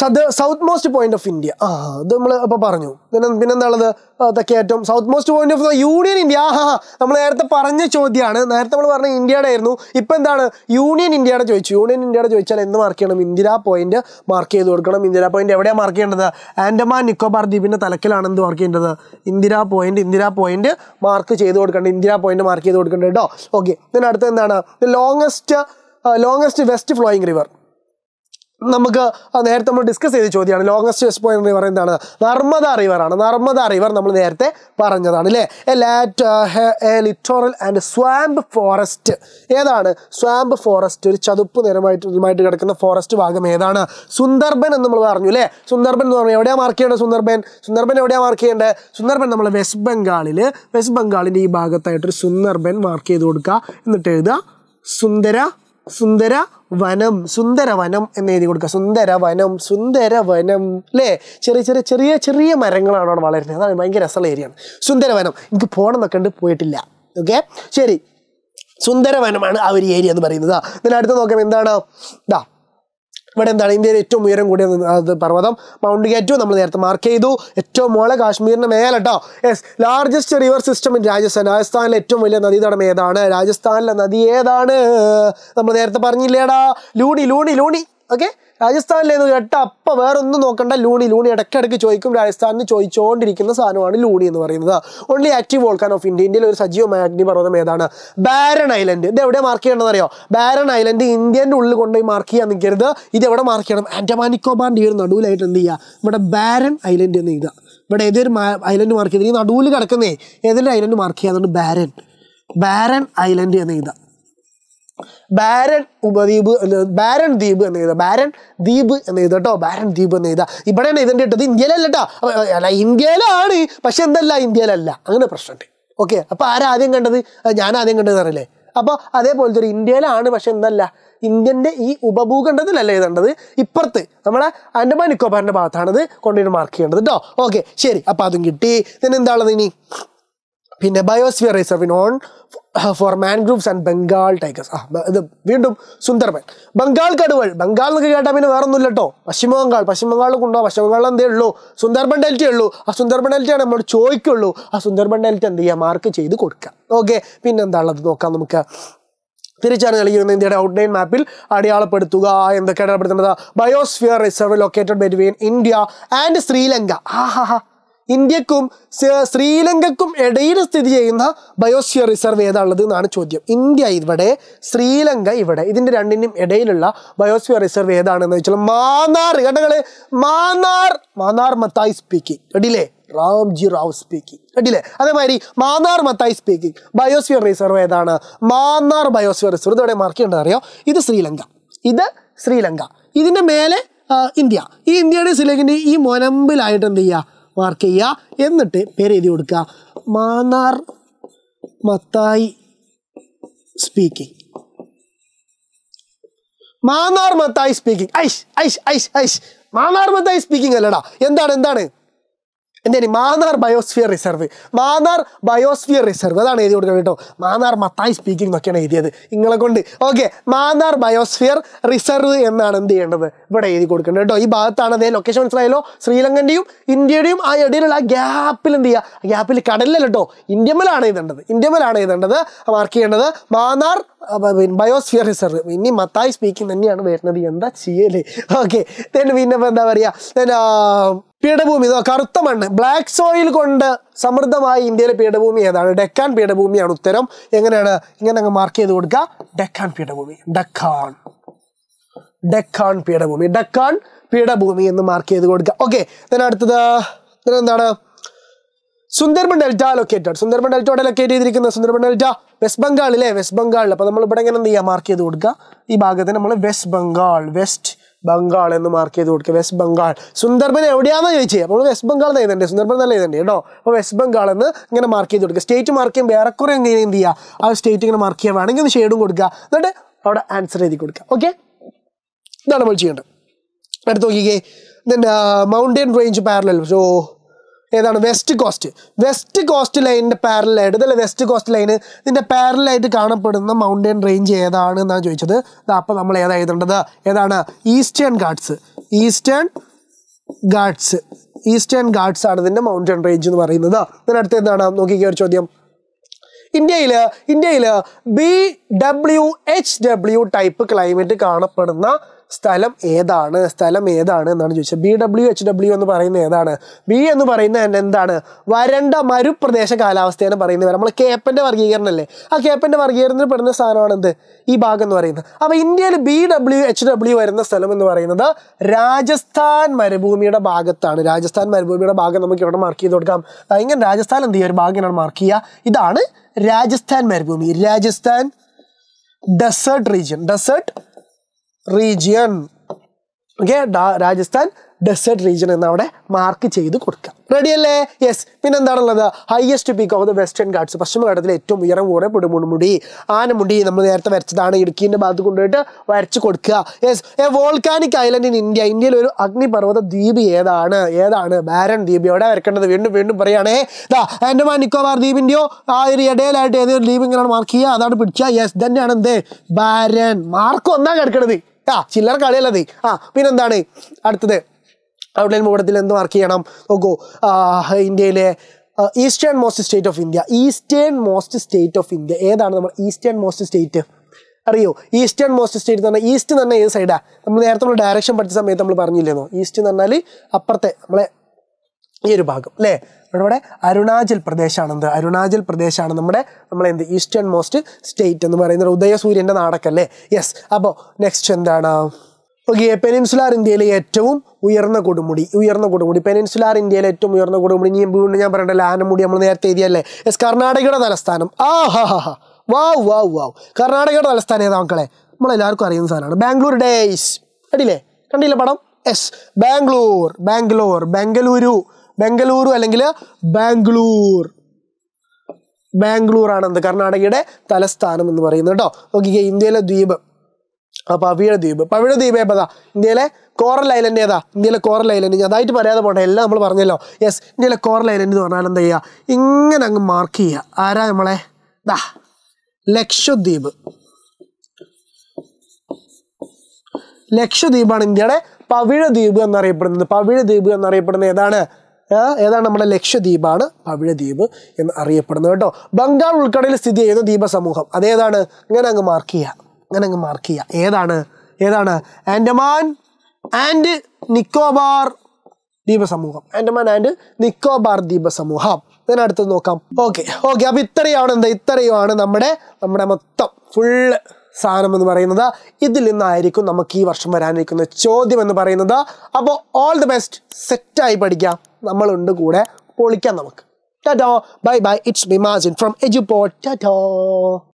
സദ് south most point of India ആ അത് നമ്മൾ ഇപ്പോൾ പറഞ്ഞു പിന്നെ അതൊക്കെ ഏറ്റവും south most point of union India ആ ഹാ നമ്മൾ നേരത്തെ പറഞ്ഞ ചോദ്യമാണ് നേരത്തെ നമ്മൾ പറഞ്ഞ ഇന്ത്യയുടെ ആയിരുന്നു ഇപ്പം എന്താണ് യൂണിയൻ ഇന്ത്യയുടെ ചോദിച്ചു യൂണിയൻ ഇന്ത്യയുടെ ചോദിച്ചാൽ എന്ത് മാർക്ക് ചെയ്യണം ഇന്ദിരാ പോയിന്റ് മാർക്ക് ചെയ്ത് കൊടുക്കണം ഇന്ദിരാ പോയിന്റ് എവിടെയാണ് മാർക്ക് ചെയ്യേണ്ടത് ആൻഡമാൻ നിക്കോബാർ ദ്വീപിൻ്റെ തലക്കിലാണ് എന്ത് മാർക്ക് ചെയ്യേണ്ടത് Indira point Indira point mark ചെയ്ത് കൊടുക്കേണ്ടത് ഇന്ദിരാ പോയിന്റ് മാർക്ക് ചെയ്ത് കൊടുക്കേണ്ടത് കേട്ടോ ഓക്കെ അടുത്ത എന്താണ് longest longest west flowing river നമുക്ക് നേരത്തെ നമ്മൾ ഡിസ്കസ് ചെയ്ത ചോദ്യമാണ് ലോങ്സ്റ്റ് വെസ്റ്റ് പോയിന്റ് റിവർ എന്താണ് നർമ്മദ റിവറാണ് നർമ്മദ റിവർ നമ്മൾ നേരത്തെ പറഞ്ഞതാണ് അല്ലേ എ ലാറ്റ് a littoral and swamp forest ഏതാണ് സ്വാമ്പ് ഫോറസ്റ്റ് ഒരു ചതുപ്പ് നിരമായിട്ട് കിടക്കുന്ന ഫോറസ്റ്റ് ഭാഗം ഏതാണ് സുന്ദർബൻ എന്ന് നമ്മൾ പറഞ്ഞു അല്ലേ സുന്ദർബൻ എന്ന് പറഞ്ഞാൽ എവിടെയാണ് മാർക്ക് ചെയ്യേണ്ടത് സുന്ദർബൻ സുന്ദർബൻ എവിടെയാണ് മാർക്ക് ചെയ്യേണ്ടത് സുന്ദർബൻ നമ്മൾ വെസ്റ്റ് ബംഗാളിൽ വെസ്റ്റ് ബംഗാളിൻ്റെ ഈ ഭാഗത്തായിട്ടൊരു സുന്ദർബൻ മാർക്ക് ചെയ്ത് കൊടുക്കുക എന്നിട്ട് എഴുതുക സുന്ദര സുന്ദര വനം സുന്ദര വനം എന്ന് എഴുതി കൊടുക്കുക സുന്ദര വനം സുന്ദര വനം അല്ലേ ചെറിയ ചെറിയ ചെറിയ ചെറിയ മരങ്ങളാണ് അവിടെ വളരുന്നത് അതാണ് ഭയങ്കര രസമുള്ള ആണ് സുന്ദര വനം എനിക്ക് പോകണം എന്നൊക്കെ ഉണ്ട് പോയിട്ടില്ല ഓക്കെ ശരി സുന്ദരവനമാണ് ആ ഒരു ഏരിയ എന്ന് പറയുന്നത് ഇതിനടുത്ത് നോക്കാം എന്താണ് ഇതാ ഇവിടെ എന്താണ് ഇന്ത്യയിൽ ഏറ്റവും ഉയരം കൂടിയ അത് പർവ്വതം മൗണ്ട് ഗാറ്റു നമ്മൾ നേരത്തെ മാർക്ക് ചെയ്തു ഏറ്റവും മോളെ കാശ്മീരിൻ്റെ മേലെ കേട്ടോ yes largest river system in Rajasthan രാജസ്ഥാനിലെ ഏറ്റവും വലിയ നദീതടം ഏതാണ് രാജസ്ഥാനിലെ നദി ഏതാണ് നമ്മൾ നേരത്തെ പറഞ്ഞില്ലേടാ ലൂണി ലൂണി ലൂണി ഓക്കെ രാജസ്ഥാനിലേത് കേട്ട അപ്പം വേറൊന്നും നോക്കണ്ട ലൂണി ലൂണി ഇടയ്ക്കിടയ്ക്ക് ചോദിക്കും രാജസ്ഥാനിൽ ചോദിച്ചുകൊണ്ടിരിക്കുന്ന സാധനമാണ് ലൂണി എന്ന് പറയുന്നത് only active volcano of India ഇന്ത്യയിലെ ഒരു സജീവമായ പർവ്വതം ഏതാണ് ബാരൺ ഐലൻഡ് ഇത് എവിടെ മാർക്ക് ചെയ്യേണ്ടത് അറിയോ ബാരൺ ഐലൻഡ് ഇന്ത്യൻ്റെ ഉള്ളിൽ കൊണ്ടുപോയി മാർക്ക് ചെയ്യാൻ നിൽക്കരുത് ഇത് എവിടെ മാർക്ക് ചെയ്യണം ആൻഡമാൻ നിക്കോബാറിൻ്റെ ഈ നടുവിലായിട്ട് എന്ത് ചെയ്യുക ഇവിടെ ബാരൺ ഐലൻഡ് എന്ന് ചെയ്യുക ഇവിടെ ഏതൊരു ഐലൻഡ് മാർക്ക് ചെയ്തിട്ട് ഈ നടുവിൽ കിടക്കുന്നേ ഏതൊരു ഐലൻഡ് മാർക്ക് ചെയ്യാന്നുണ്ട് ബാരൻ ബാരൻ ഐലൻഡ് എന്ന് എഴുതാം ബാരൻ ഉപദ്വീപ് ബാരൻ ദ്വീപ് എന്ന് എഴുതുക ബാരൻ ദ്വീപ് എന്ന് എഴുതുക കേട്ടോ ബാരൻ ദ്വീപ് എന്ന് എഴുതുക ഇവിടെയാണ് ഇതിൻ്റെ ഇട്ടത് ഇന്ത്യയിലല്ല കേട്ടോ അല്ല ഇന്ത്യയിലാണ് പക്ഷെ എന്തല്ല ഇന്ത്യയിലല്ല അങ്ങനെ പ്രശ്നമുണ്ട് ഓക്കെ അപ്പോൾ ആരാദ്യം കണ്ടത് ഞാൻ ആദ്യം കണ്ടത് അറിയില്ലേ അപ്പോൾ അതേപോലത്തെ ഒരു ഇന്ത്യയിലാണ് പക്ഷെ എന്തല്ല ഇന്ത്യൻ്റെ ഈ ഉപഭൂഖണ്ഡത്തിലല്ല എഴുതേണ്ടത് ഇപ്പുറത്ത് നമ്മളെ ആൻഡമാൻ നിക്കോബാറിൻ്റെ ഭാഗത്താണത് കൊണ്ടുപോയി മാർക്ക് ചെയ്യേണ്ടത് കേട്ടോ ഓക്കെ ശരി അപ്പോൾ അതും കിട്ടി ഇതിന് എന്താണുള്ളത് ഇനി പിന്നെ biosphere in on for mangroves and Bengal tigers ആ ഇത് വീണ്ടും സുന്ദർബൻ ബംഗാൾ കടുവൾ ബംഗാൾ എന്നൊക്കെ കേട്ടാൽ പിന്നെ വേറെ ഒന്നുമില്ല കേട്ടോ പശ്ചിമ ബംഗാൾ പശ്ചിമ ബംഗാളിൽ ഉണ്ടോ പശ്ചിമ ബംഗാളിൽ എന്തേ ഉള്ളൂ സുന്ദർബൻ ഡെൽറ്റ ഉള്ളൂ ആ സുന്ദർബൻ ഡെൽറ്റയാണ് നമ്മൾ ചോദിക്കുള്ളൂ ആ സുന്ദർബൻ ഡെൽറ്റ എന്ത് ചെയ്യുക മാർക്ക് ചെയ്ത് കൊടുക്കുക ഓക്കെ പിന്നെ എന്താണുള്ളത് നോക്കാം നമുക്ക് തിരിച്ചാണ് നൽകിയിരുന്ന ഇന്ത്യയുടെ ഔട്ട്ലൈൻ മാപ്പിൽ അടയാളപ്പെടുത്തുക എന്തൊക്കെ അടയാളപ്പെടുത്തേണ്ടത് biosphere reserve located between India and Sri Lanka ആഹാ ഇന്ത്യക്കും ശ്രീലങ്കക്കും ഇടയിൽ സ്ഥിതി ചെയ്യുന്ന ബയോസ്ഫിയർ റിസർവ് ഏതാണുള്ളത് എന്നാണ് ചോദ്യം ഇന്ത്യ ഇവിടെ ശ്രീലങ്ക ഇവിടെ ഇതിൻ്റെ രണ്ടിനും ഇടയിലുള്ള ബയോസ്ഫിയർ റിസർവ് ഏതാണെന്ന് വെച്ചാൽ മാന്നാർ കണ്ടകള് മാന്നാർ മാന്നാർ മത്തായി സ്പീക്കിംഗ് കണ്ടില്ലേ റാംജി റാവ് സ്പീക്കിംഗ് കണ്ടില്ലേ അതേമാതിരി Mannar Mathai speaking biosphere reserve ഏതാണ് മാന്നാർ ബയോസ്ഫിയർ റിസർവ് ഇതോടെ മാർക്ക് ചെയ്യേണ്ടത് അറിയോ ഇത് ശ്രീലങ്ക ഇത് ശ്രീലങ്ക ഇതിൻ്റെ മേലെ ഇന്ത്യ ഈ ഇന്ത്യയുടെ ശ്രീലങ്കൻ്റെ ഈ മുനമ്പിലായിട്ട് എന്ത് ചെയ്യുക മാർക്ക് ചെയ്യുക എന്നിട്ട് പേര് എഴുതി കൊടുക്കുക മാന്നാർ മത്തായി സ്പീക്കിംഗ് മാന്നാർ മത്തായി സ്പീക്കിംഗ് ഐഷ് ഐഷ് ഐഷ് ഐഷ് മാന്നാർ മത്തായി സ്പീക്കിംഗ് അല്ലടാ എന്താണ് എന്താണ് എന്താണ് Mannar biosphere reserve Mannar biosphere reserve അതാണ് എഴുതി കൊടുക്കുന്നത് കേട്ടോ മാന്നാർ മത്തായി സ്പീക്കിംഗ് എന്നൊക്കെയാണ് എഴുതിയത് നിങ്ങളെ കൊണ്ട് ഓക്കെ മാന്നാർ ബയോസ്ഫിയർ റിസർവ് എന്നാണ് എന്ത് ചെയ്യേണ്ടത് ഇവിടെ എഴുതി കൊടുക്കേണ്ടത് കേട്ടോ ഈ ഭാഗത്താണ് അതേ ലൊക്കേഷൻ മനസ്സിലായല്ലോ ശ്രീലങ്കൻ്റെയും ഇന്ത്യയുടെയും ആ ഇടയിലുള്ള ആ ഗ്യാപ്പിൽ എന്ത് ചെയ്യുക ഗ്യാപ്പിൽ കടലിലല്ലോ കേട്ടോ ഇന്ത്യമലാണ് എഴുതേണ്ടത് ഇന്ത്യമലാണ് എഴുതേണ്ടത് മാർക്ക് ചെയ്യേണ്ടത് മാന്നാർ ബയോസ്ഫിയർ റിസർവ് ഇനി മത്തായി സ്പീക്കിംഗ് തന്നെയാണ് വരുന്നത് എന്താ ചെയ്യല് ഓക്കെ പിന്നെ ഇപ്പം എന്താ പറയുക പീഠഭൂമി കറുത്ത മണ്ണ് ബ്ലാക്ക് സോയിൽ കൊണ്ട് സമൃദ്ധമായ ഇന്ത്യയിലെ പീഠഭൂമി ഏതാണ് ഡെക്കാൻ പീഠഭൂമിയാണ് ഉത്തരം എങ്ങനെയാണ് ഇങ്ങനെ അങ്ങ് മാർക്ക് ചെയ്ത് കൊടുക്കുക ഡെക്കാൻ പീഠഭൂമി ഡക്കാൻ ഡെക്കാൻ പീഠഭൂമി ഡക്കാൻ പീഠഭൂമി എന്ന് മാർക്ക് ചെയ്ത് കൊടുക്കുക ഓക്കെ അടുത്തത് എന്താണ് സുന്ദർബൻ ഡെൽറ്റ ലൊക്കേറ്റഡ് സുന്ദർബൻ ഡെൽറ്റോടെ ലൊക്കേറ്റ് ചെയ്തിരിക്കുന്ന സുന്ദർബൻ ഡെൽറ്റ വെസ്റ്റ് ബംഗാളിലെ വെസ്റ്റ് ബംഗാളിൽ അപ്പോൾ നമ്മൾ ഇവിടെ എങ്ങനെ എന്ത് ചെയ്യുക മാർക്ക് ചെയ്ത് കൊടുക്കുക ഈ ഭാഗത്തിന് നമ്മൾ വെസ്റ്റ് ബംഗാൾ വെസ്റ്റ് ബംഗാൾ എന്ന് മാർക്ക് ചെയ്ത് കൊടുക്കുക വെസ്റ്റ് ബംഗാൾ സുന്ദർബൻ എവിടെയാണെന്ന് ചോദിച്ചേ അപ്പോൾ വെസ്റ്റ് ബംഗാൾ എന്ന് എഴുതണ്ടേ സുന്ദർബൻ നല്ല എഴുതണ്ടേ കേട്ടോ അപ്പോൾ വെസ്റ്റ് ബംഗാൾ എന്ന് ഇങ്ങനെ മാർക്ക് ചെയ്ത് കൊടുക്കുക സ്റ്റേറ്റ് മാർക്ക് ചെയ്യുമ്പോൾ ഏറെക്കുറെ എങ്ങനെ എന്ത് ചെയ്യുക ആ സ്റ്റേറ്റ് ഇങ്ങനെ മാർക്ക് ചെയ്യുക വേണമെങ്കിൽ ഒന്ന് ഷെയ്ഡും കൊടുക്കുക എന്നിട്ട് അവിടെ ആൻസർ എഴുതി കൊടുക്കുക ഓക്കെ ഇതാണ് നമ്മൾ ചെയ്യേണ്ടത് അടുത്ത് നോക്കിക്കേ then mountain range parallel so ഏതാണ് വെസ്റ്റ് കോസ്റ്റ് വെസ്റ്റ് കോസ്റ്റ് ലൈനിൻ്റെ പാരലായിട്ട് ഇതല്ലേ വെസ്റ്റ് കോസ്റ്റ് ലൈന് ഇതിൻ്റെ പാരലായിട്ട് കാണപ്പെടുന്ന മൗണ്ടൻ റേഞ്ച് ഏതാണ് എന്നാണ് ചോദിച്ചത് അപ്പോൾ നമ്മൾ ഏതാ എഴുതേണ്ടത് ഏതാണ് eastern Ghats eastern Ghats eastern Ghats ആണ് ഇതിൻ്റെ മൗണ്ടൻ റേഞ്ച് എന്ന് പറയുന്നത് ഇതിനടുത്ത് എന്താണ് നോക്കിക്കുക ഒരു ചോദ്യം ഇന്ത്യയിൽ ഇന്ത്യയിൽ B W H W type climate കാണപ്പെടുന്ന സ്ഥലം ഏതാണ് സ്ഥലം ഏതാണ് എന്നാണ് ചോദിച്ചത് ബി ഡബ്ല്യു എച്ച് ഡബ്ല്യു എന്ന് പറയുന്ന ഏതാണ് ബി എന്ന് പറയുന്ന എന്താണ് വരണ്ട മരുപ്രദേശ കാലാവസ്ഥയാണ് പറയുന്നത് നമ്മൾ കേപ്പൻ്റെ അല്ലേ ആ കേപ്പൻ്റെ വർഗീകരണത്തിൽ പെടുന്ന സ്ഥാനമാണ് എന്ത് ഈ ഭാഗം എന്ന് പറയുന്നത് അപ്പോൾ ഇന്ത്യയിൽ ബി ഡബ്ല്യു എച്ച് ഡബ്ല്യു വരുന്ന സ്ഥലം എന്ന് പറയുന്നത് രാജസ്ഥാൻ മരുഭൂമിയുടെ ഭാഗത്താണ് രാജസ്ഥാൻ മരുഭൂമിയുടെ ഭാഗം നമുക്ക് ഇവിടെ മാർക്ക് ചെയ്ത് കൊടുക്കാം ഇങ്ങനെ രാജസ്ഥാൻ എന്ത് ചെയ്യുക ഒരു ഭാഗമാണ് മാർക്ക് ചെയ്യുക ഇതാണ് രാജസ്ഥാൻ മരുഭൂമി Rajasthan desert region desert region okay Rajasthan desert region എന്ന് അവിടെ മാർക്ക് ചെയ്ത് കൊടുക്കുക റെഡിയല്ലേ യെസ് പിന്നെ എന്താണുള്ളത് highest peak of the western Ghats പശ്ചിമഘട്ടത്തിലെ ഏറ്റവും ഉയരം കൂടെ പുടുമുണുമുടി ആനമുടി നമ്മൾ നേരത്തെ വരച്ചതാണ് ഇടുക്കിന്റെ ഭാഗത്ത് കൊണ്ടുപോയിട്ട് വരച്ച് കൊടുക്കുക yes a volcanic island in India ഇന്ത്യയിൽ ഒരു അഗ്നിപർവ്വത ദ്വീപ് ഏതാണ് ഏതാണ് ബാരൻ ദ്വീപ് എവിടെ വരക്കേണ്ടത് വീണ്ടും വീണ്ടും പറയുകയാണേ ദാ ആൻഡമാൻ നിക്കോബാർ ദ്വീപിൻ്റെയോ ആ ഒരു ഇടയിലായിട്ട് ഏതൊരു ദ്വീപ് ഇങ്ങനെയാണ് മാർക്ക് ചെയ്യുക അതാണ് പിടിക്കുക യെസ് തന്നെയാണ് എന്ത് ബാരൻ മാർക്ക് ഒന്നാണ് കിടക്കണത് ആ ചില്ലറ കളിയല്ല നീ ആ പിന്നെന്താണ് അടുത്തത് ഔട്ട്ലൈൻ മൂടത്തിൽ എന്ത് മാർക്ക് ചെയ്യണം നോക്കൂ ഇന്ത്യയിലെ eastern most state of India eastern most state of India ഏതാണ് നമ്മൾ ഈസ്റ്റേൺ മോസ്റ്റ് സ്റ്റേറ്റ് അറിയോ ഈസ്റ്റേൺ മോസ്റ്റ് സ്റ്റേറ്റ് എന്ന് പറഞ്ഞാൽ ഈസ്റ്റ് എന്ന് പറഞ്ഞാൽ ഏത് സൈഡാണ് നമ്മൾ നേരത്തെ നമ്മൾ ഡയറക്ഷൻ പഠിച്ച സമയത്ത് നമ്മൾ പറഞ്ഞില്ലേന്നോ ഈസ്റ്റ് എന്ന് പറഞ്ഞാൽ അപ്പുറത്തെ നമ്മളെ ഈ ഒരു ഭാഗം അല്ലേ നമ്മുടെ അരുണാചൽ പ്രദേശാണെന്ത് അരുണാചൽ പ്രദേശാണ് നമ്മുടെ നമ്മളെന്ത് ഈസ്റ്റേൺ മോസ്റ്റ് സ്റ്റേറ്റ് എന്ന് പറയുന്നത് ഉദയസൂര്യൻ്റെ നാടക്കല്ലേ യെസ് അപ്പോൾ നെക്സ്റ്റ് എന്താണ് ഓക്കെ പെനിൻസുലാർ ഇന്ത്യയിലെ ഏറ്റവും ഉയർന്ന കൊടുമുടി ഉയർന്ന കൊടുമുടി പെനിൻസുലാർ ഇന്ത്യയിലെ ഏറ്റവും ഉയർന്ന കൊടുമുടി ഇനി വീണ്ടും ഞാൻ പറയണ്ടല്ലോ ആനമുടി നമ്മൾ നേരത്തെ എഴുതിയല്ലേ യെസ് കർണാടകയുടെ തലസ്ഥാനം ആ ഹാ ഹാ ഹാ വാവ് വാവ് വാവ് കർണാടകയുടെ തലസ്ഥാനം ഏതാ മക്കളെ നമ്മളെല്ലാവർക്കും അറിയുന്ന സാധനമാണ് ബാംഗ്ലൂർ ഡേയ്സ് കണ്ടില്ലേ കണ്ടില്ലേ പടം യെസ് ബാംഗ്ലൂർ ബാംഗ്ലൂർ ബാംഗ്ലൂരു ബംഗളൂരു അല്ലെങ്കിൽ ബാംഗ്ലൂർ ബാംഗ്ലൂർ ആണ് എന്ത് കർണാടകയുടെ തലസ്ഥാനം എന്ന് പറയുന്നത് കേട്ടോ നോക്കിക്കേ ഇന്ത്യയിലെ ദ്വീപ് പവിഴ ദ്വീപ് പവിഴ ദ്വീപ് ഏതാ ഇന്ത്യയിലെ കോറൽ ഐലൻഡ് ഏതാ ഇന്ത്യയിലെ കോറൽ ഐലൻഡ് ഞാൻ അതായിട്ട് പറയാതെ പോകണ്ട എല്ലാം നമ്മൾ പറഞ്ഞല്ലോ യെസ് ഇന്ത്യയിലെ കോറൽ ഐലൻഡ് എന്ന് പറഞ്ഞാൽ എന്താ ചെയ്യുക ഇങ്ങനെ അങ്ങ് മാർക്ക് ചെയ്യുക ആരാ നമ്മളെ ദാ ലക്ഷദ്വീപ് ലക്ഷദ്വീപാണ് ഇന്ത്യയുടെ പവിഴ ദ്വീപ് എന്നറിയപ്പെടുന്നത് പവിഴ ദ്വീപ് എന്നറിയപ്പെടുന്നത് ഏതാണ് ഏതാണ് നമ്മുടെ ലക്ഷദ്വീപാണ് പവിഴദ്വീപ് എന്ന് അറിയപ്പെടുന്നത് കേട്ടോ ബംഗാൾ ഉൾക്കടലിൽ സ്ഥിതി ചെയ്യുന്ന ദ്വീപസമൂഹം സമൂഹം അതേതാണ് ഇങ്ങനെ അങ്ങ് മാർക്ക് ചെയ്യുക അങ്ങനെ അങ്ങ് മാർക്ക് ചെയ്യുക ഏതാണ് ഏതാണ് ആൻഡമാൻ ആൻഡ് നിക്കോബാർ ദ്വീപസമൂഹം സമൂഹം ആൻഡമാൻ ആൻഡ് നിക്കോബാർ ദ്വീപസമൂഹം സമൂഹം ഞാൻ അടുത്തത് നോക്കാം ഓക്കെ ഓക്കെ അപ്പോൾ ഇത്രയുമാണ് എന്താ ഇത്രയുമാണ് നമ്മുടെ നമ്മുടെ മൊത്തം ഫുള്ള് സാധനം എന്ന് പറയുന്നത് ഇതിൽ നിന്നായിരിക്കും നമുക്ക് ഈ വർഷം വരാനിരിക്കുന്ന ചോദ്യം എന്ന് പറയുന്നത് അപ്പോൾ ഓൾ ദി ബെസ്റ്റ് സെറ്റായി പഠിക്കാം നമ്മളുണ്ട് കൂടെ പൊളിക്കാം നമുക്ക് ടാറ്റോ ബൈ ബൈ ഇറ്റ്സ് ബിമാജിൻ ഫ്രം എജുപോട്ട് ടാറ്റോ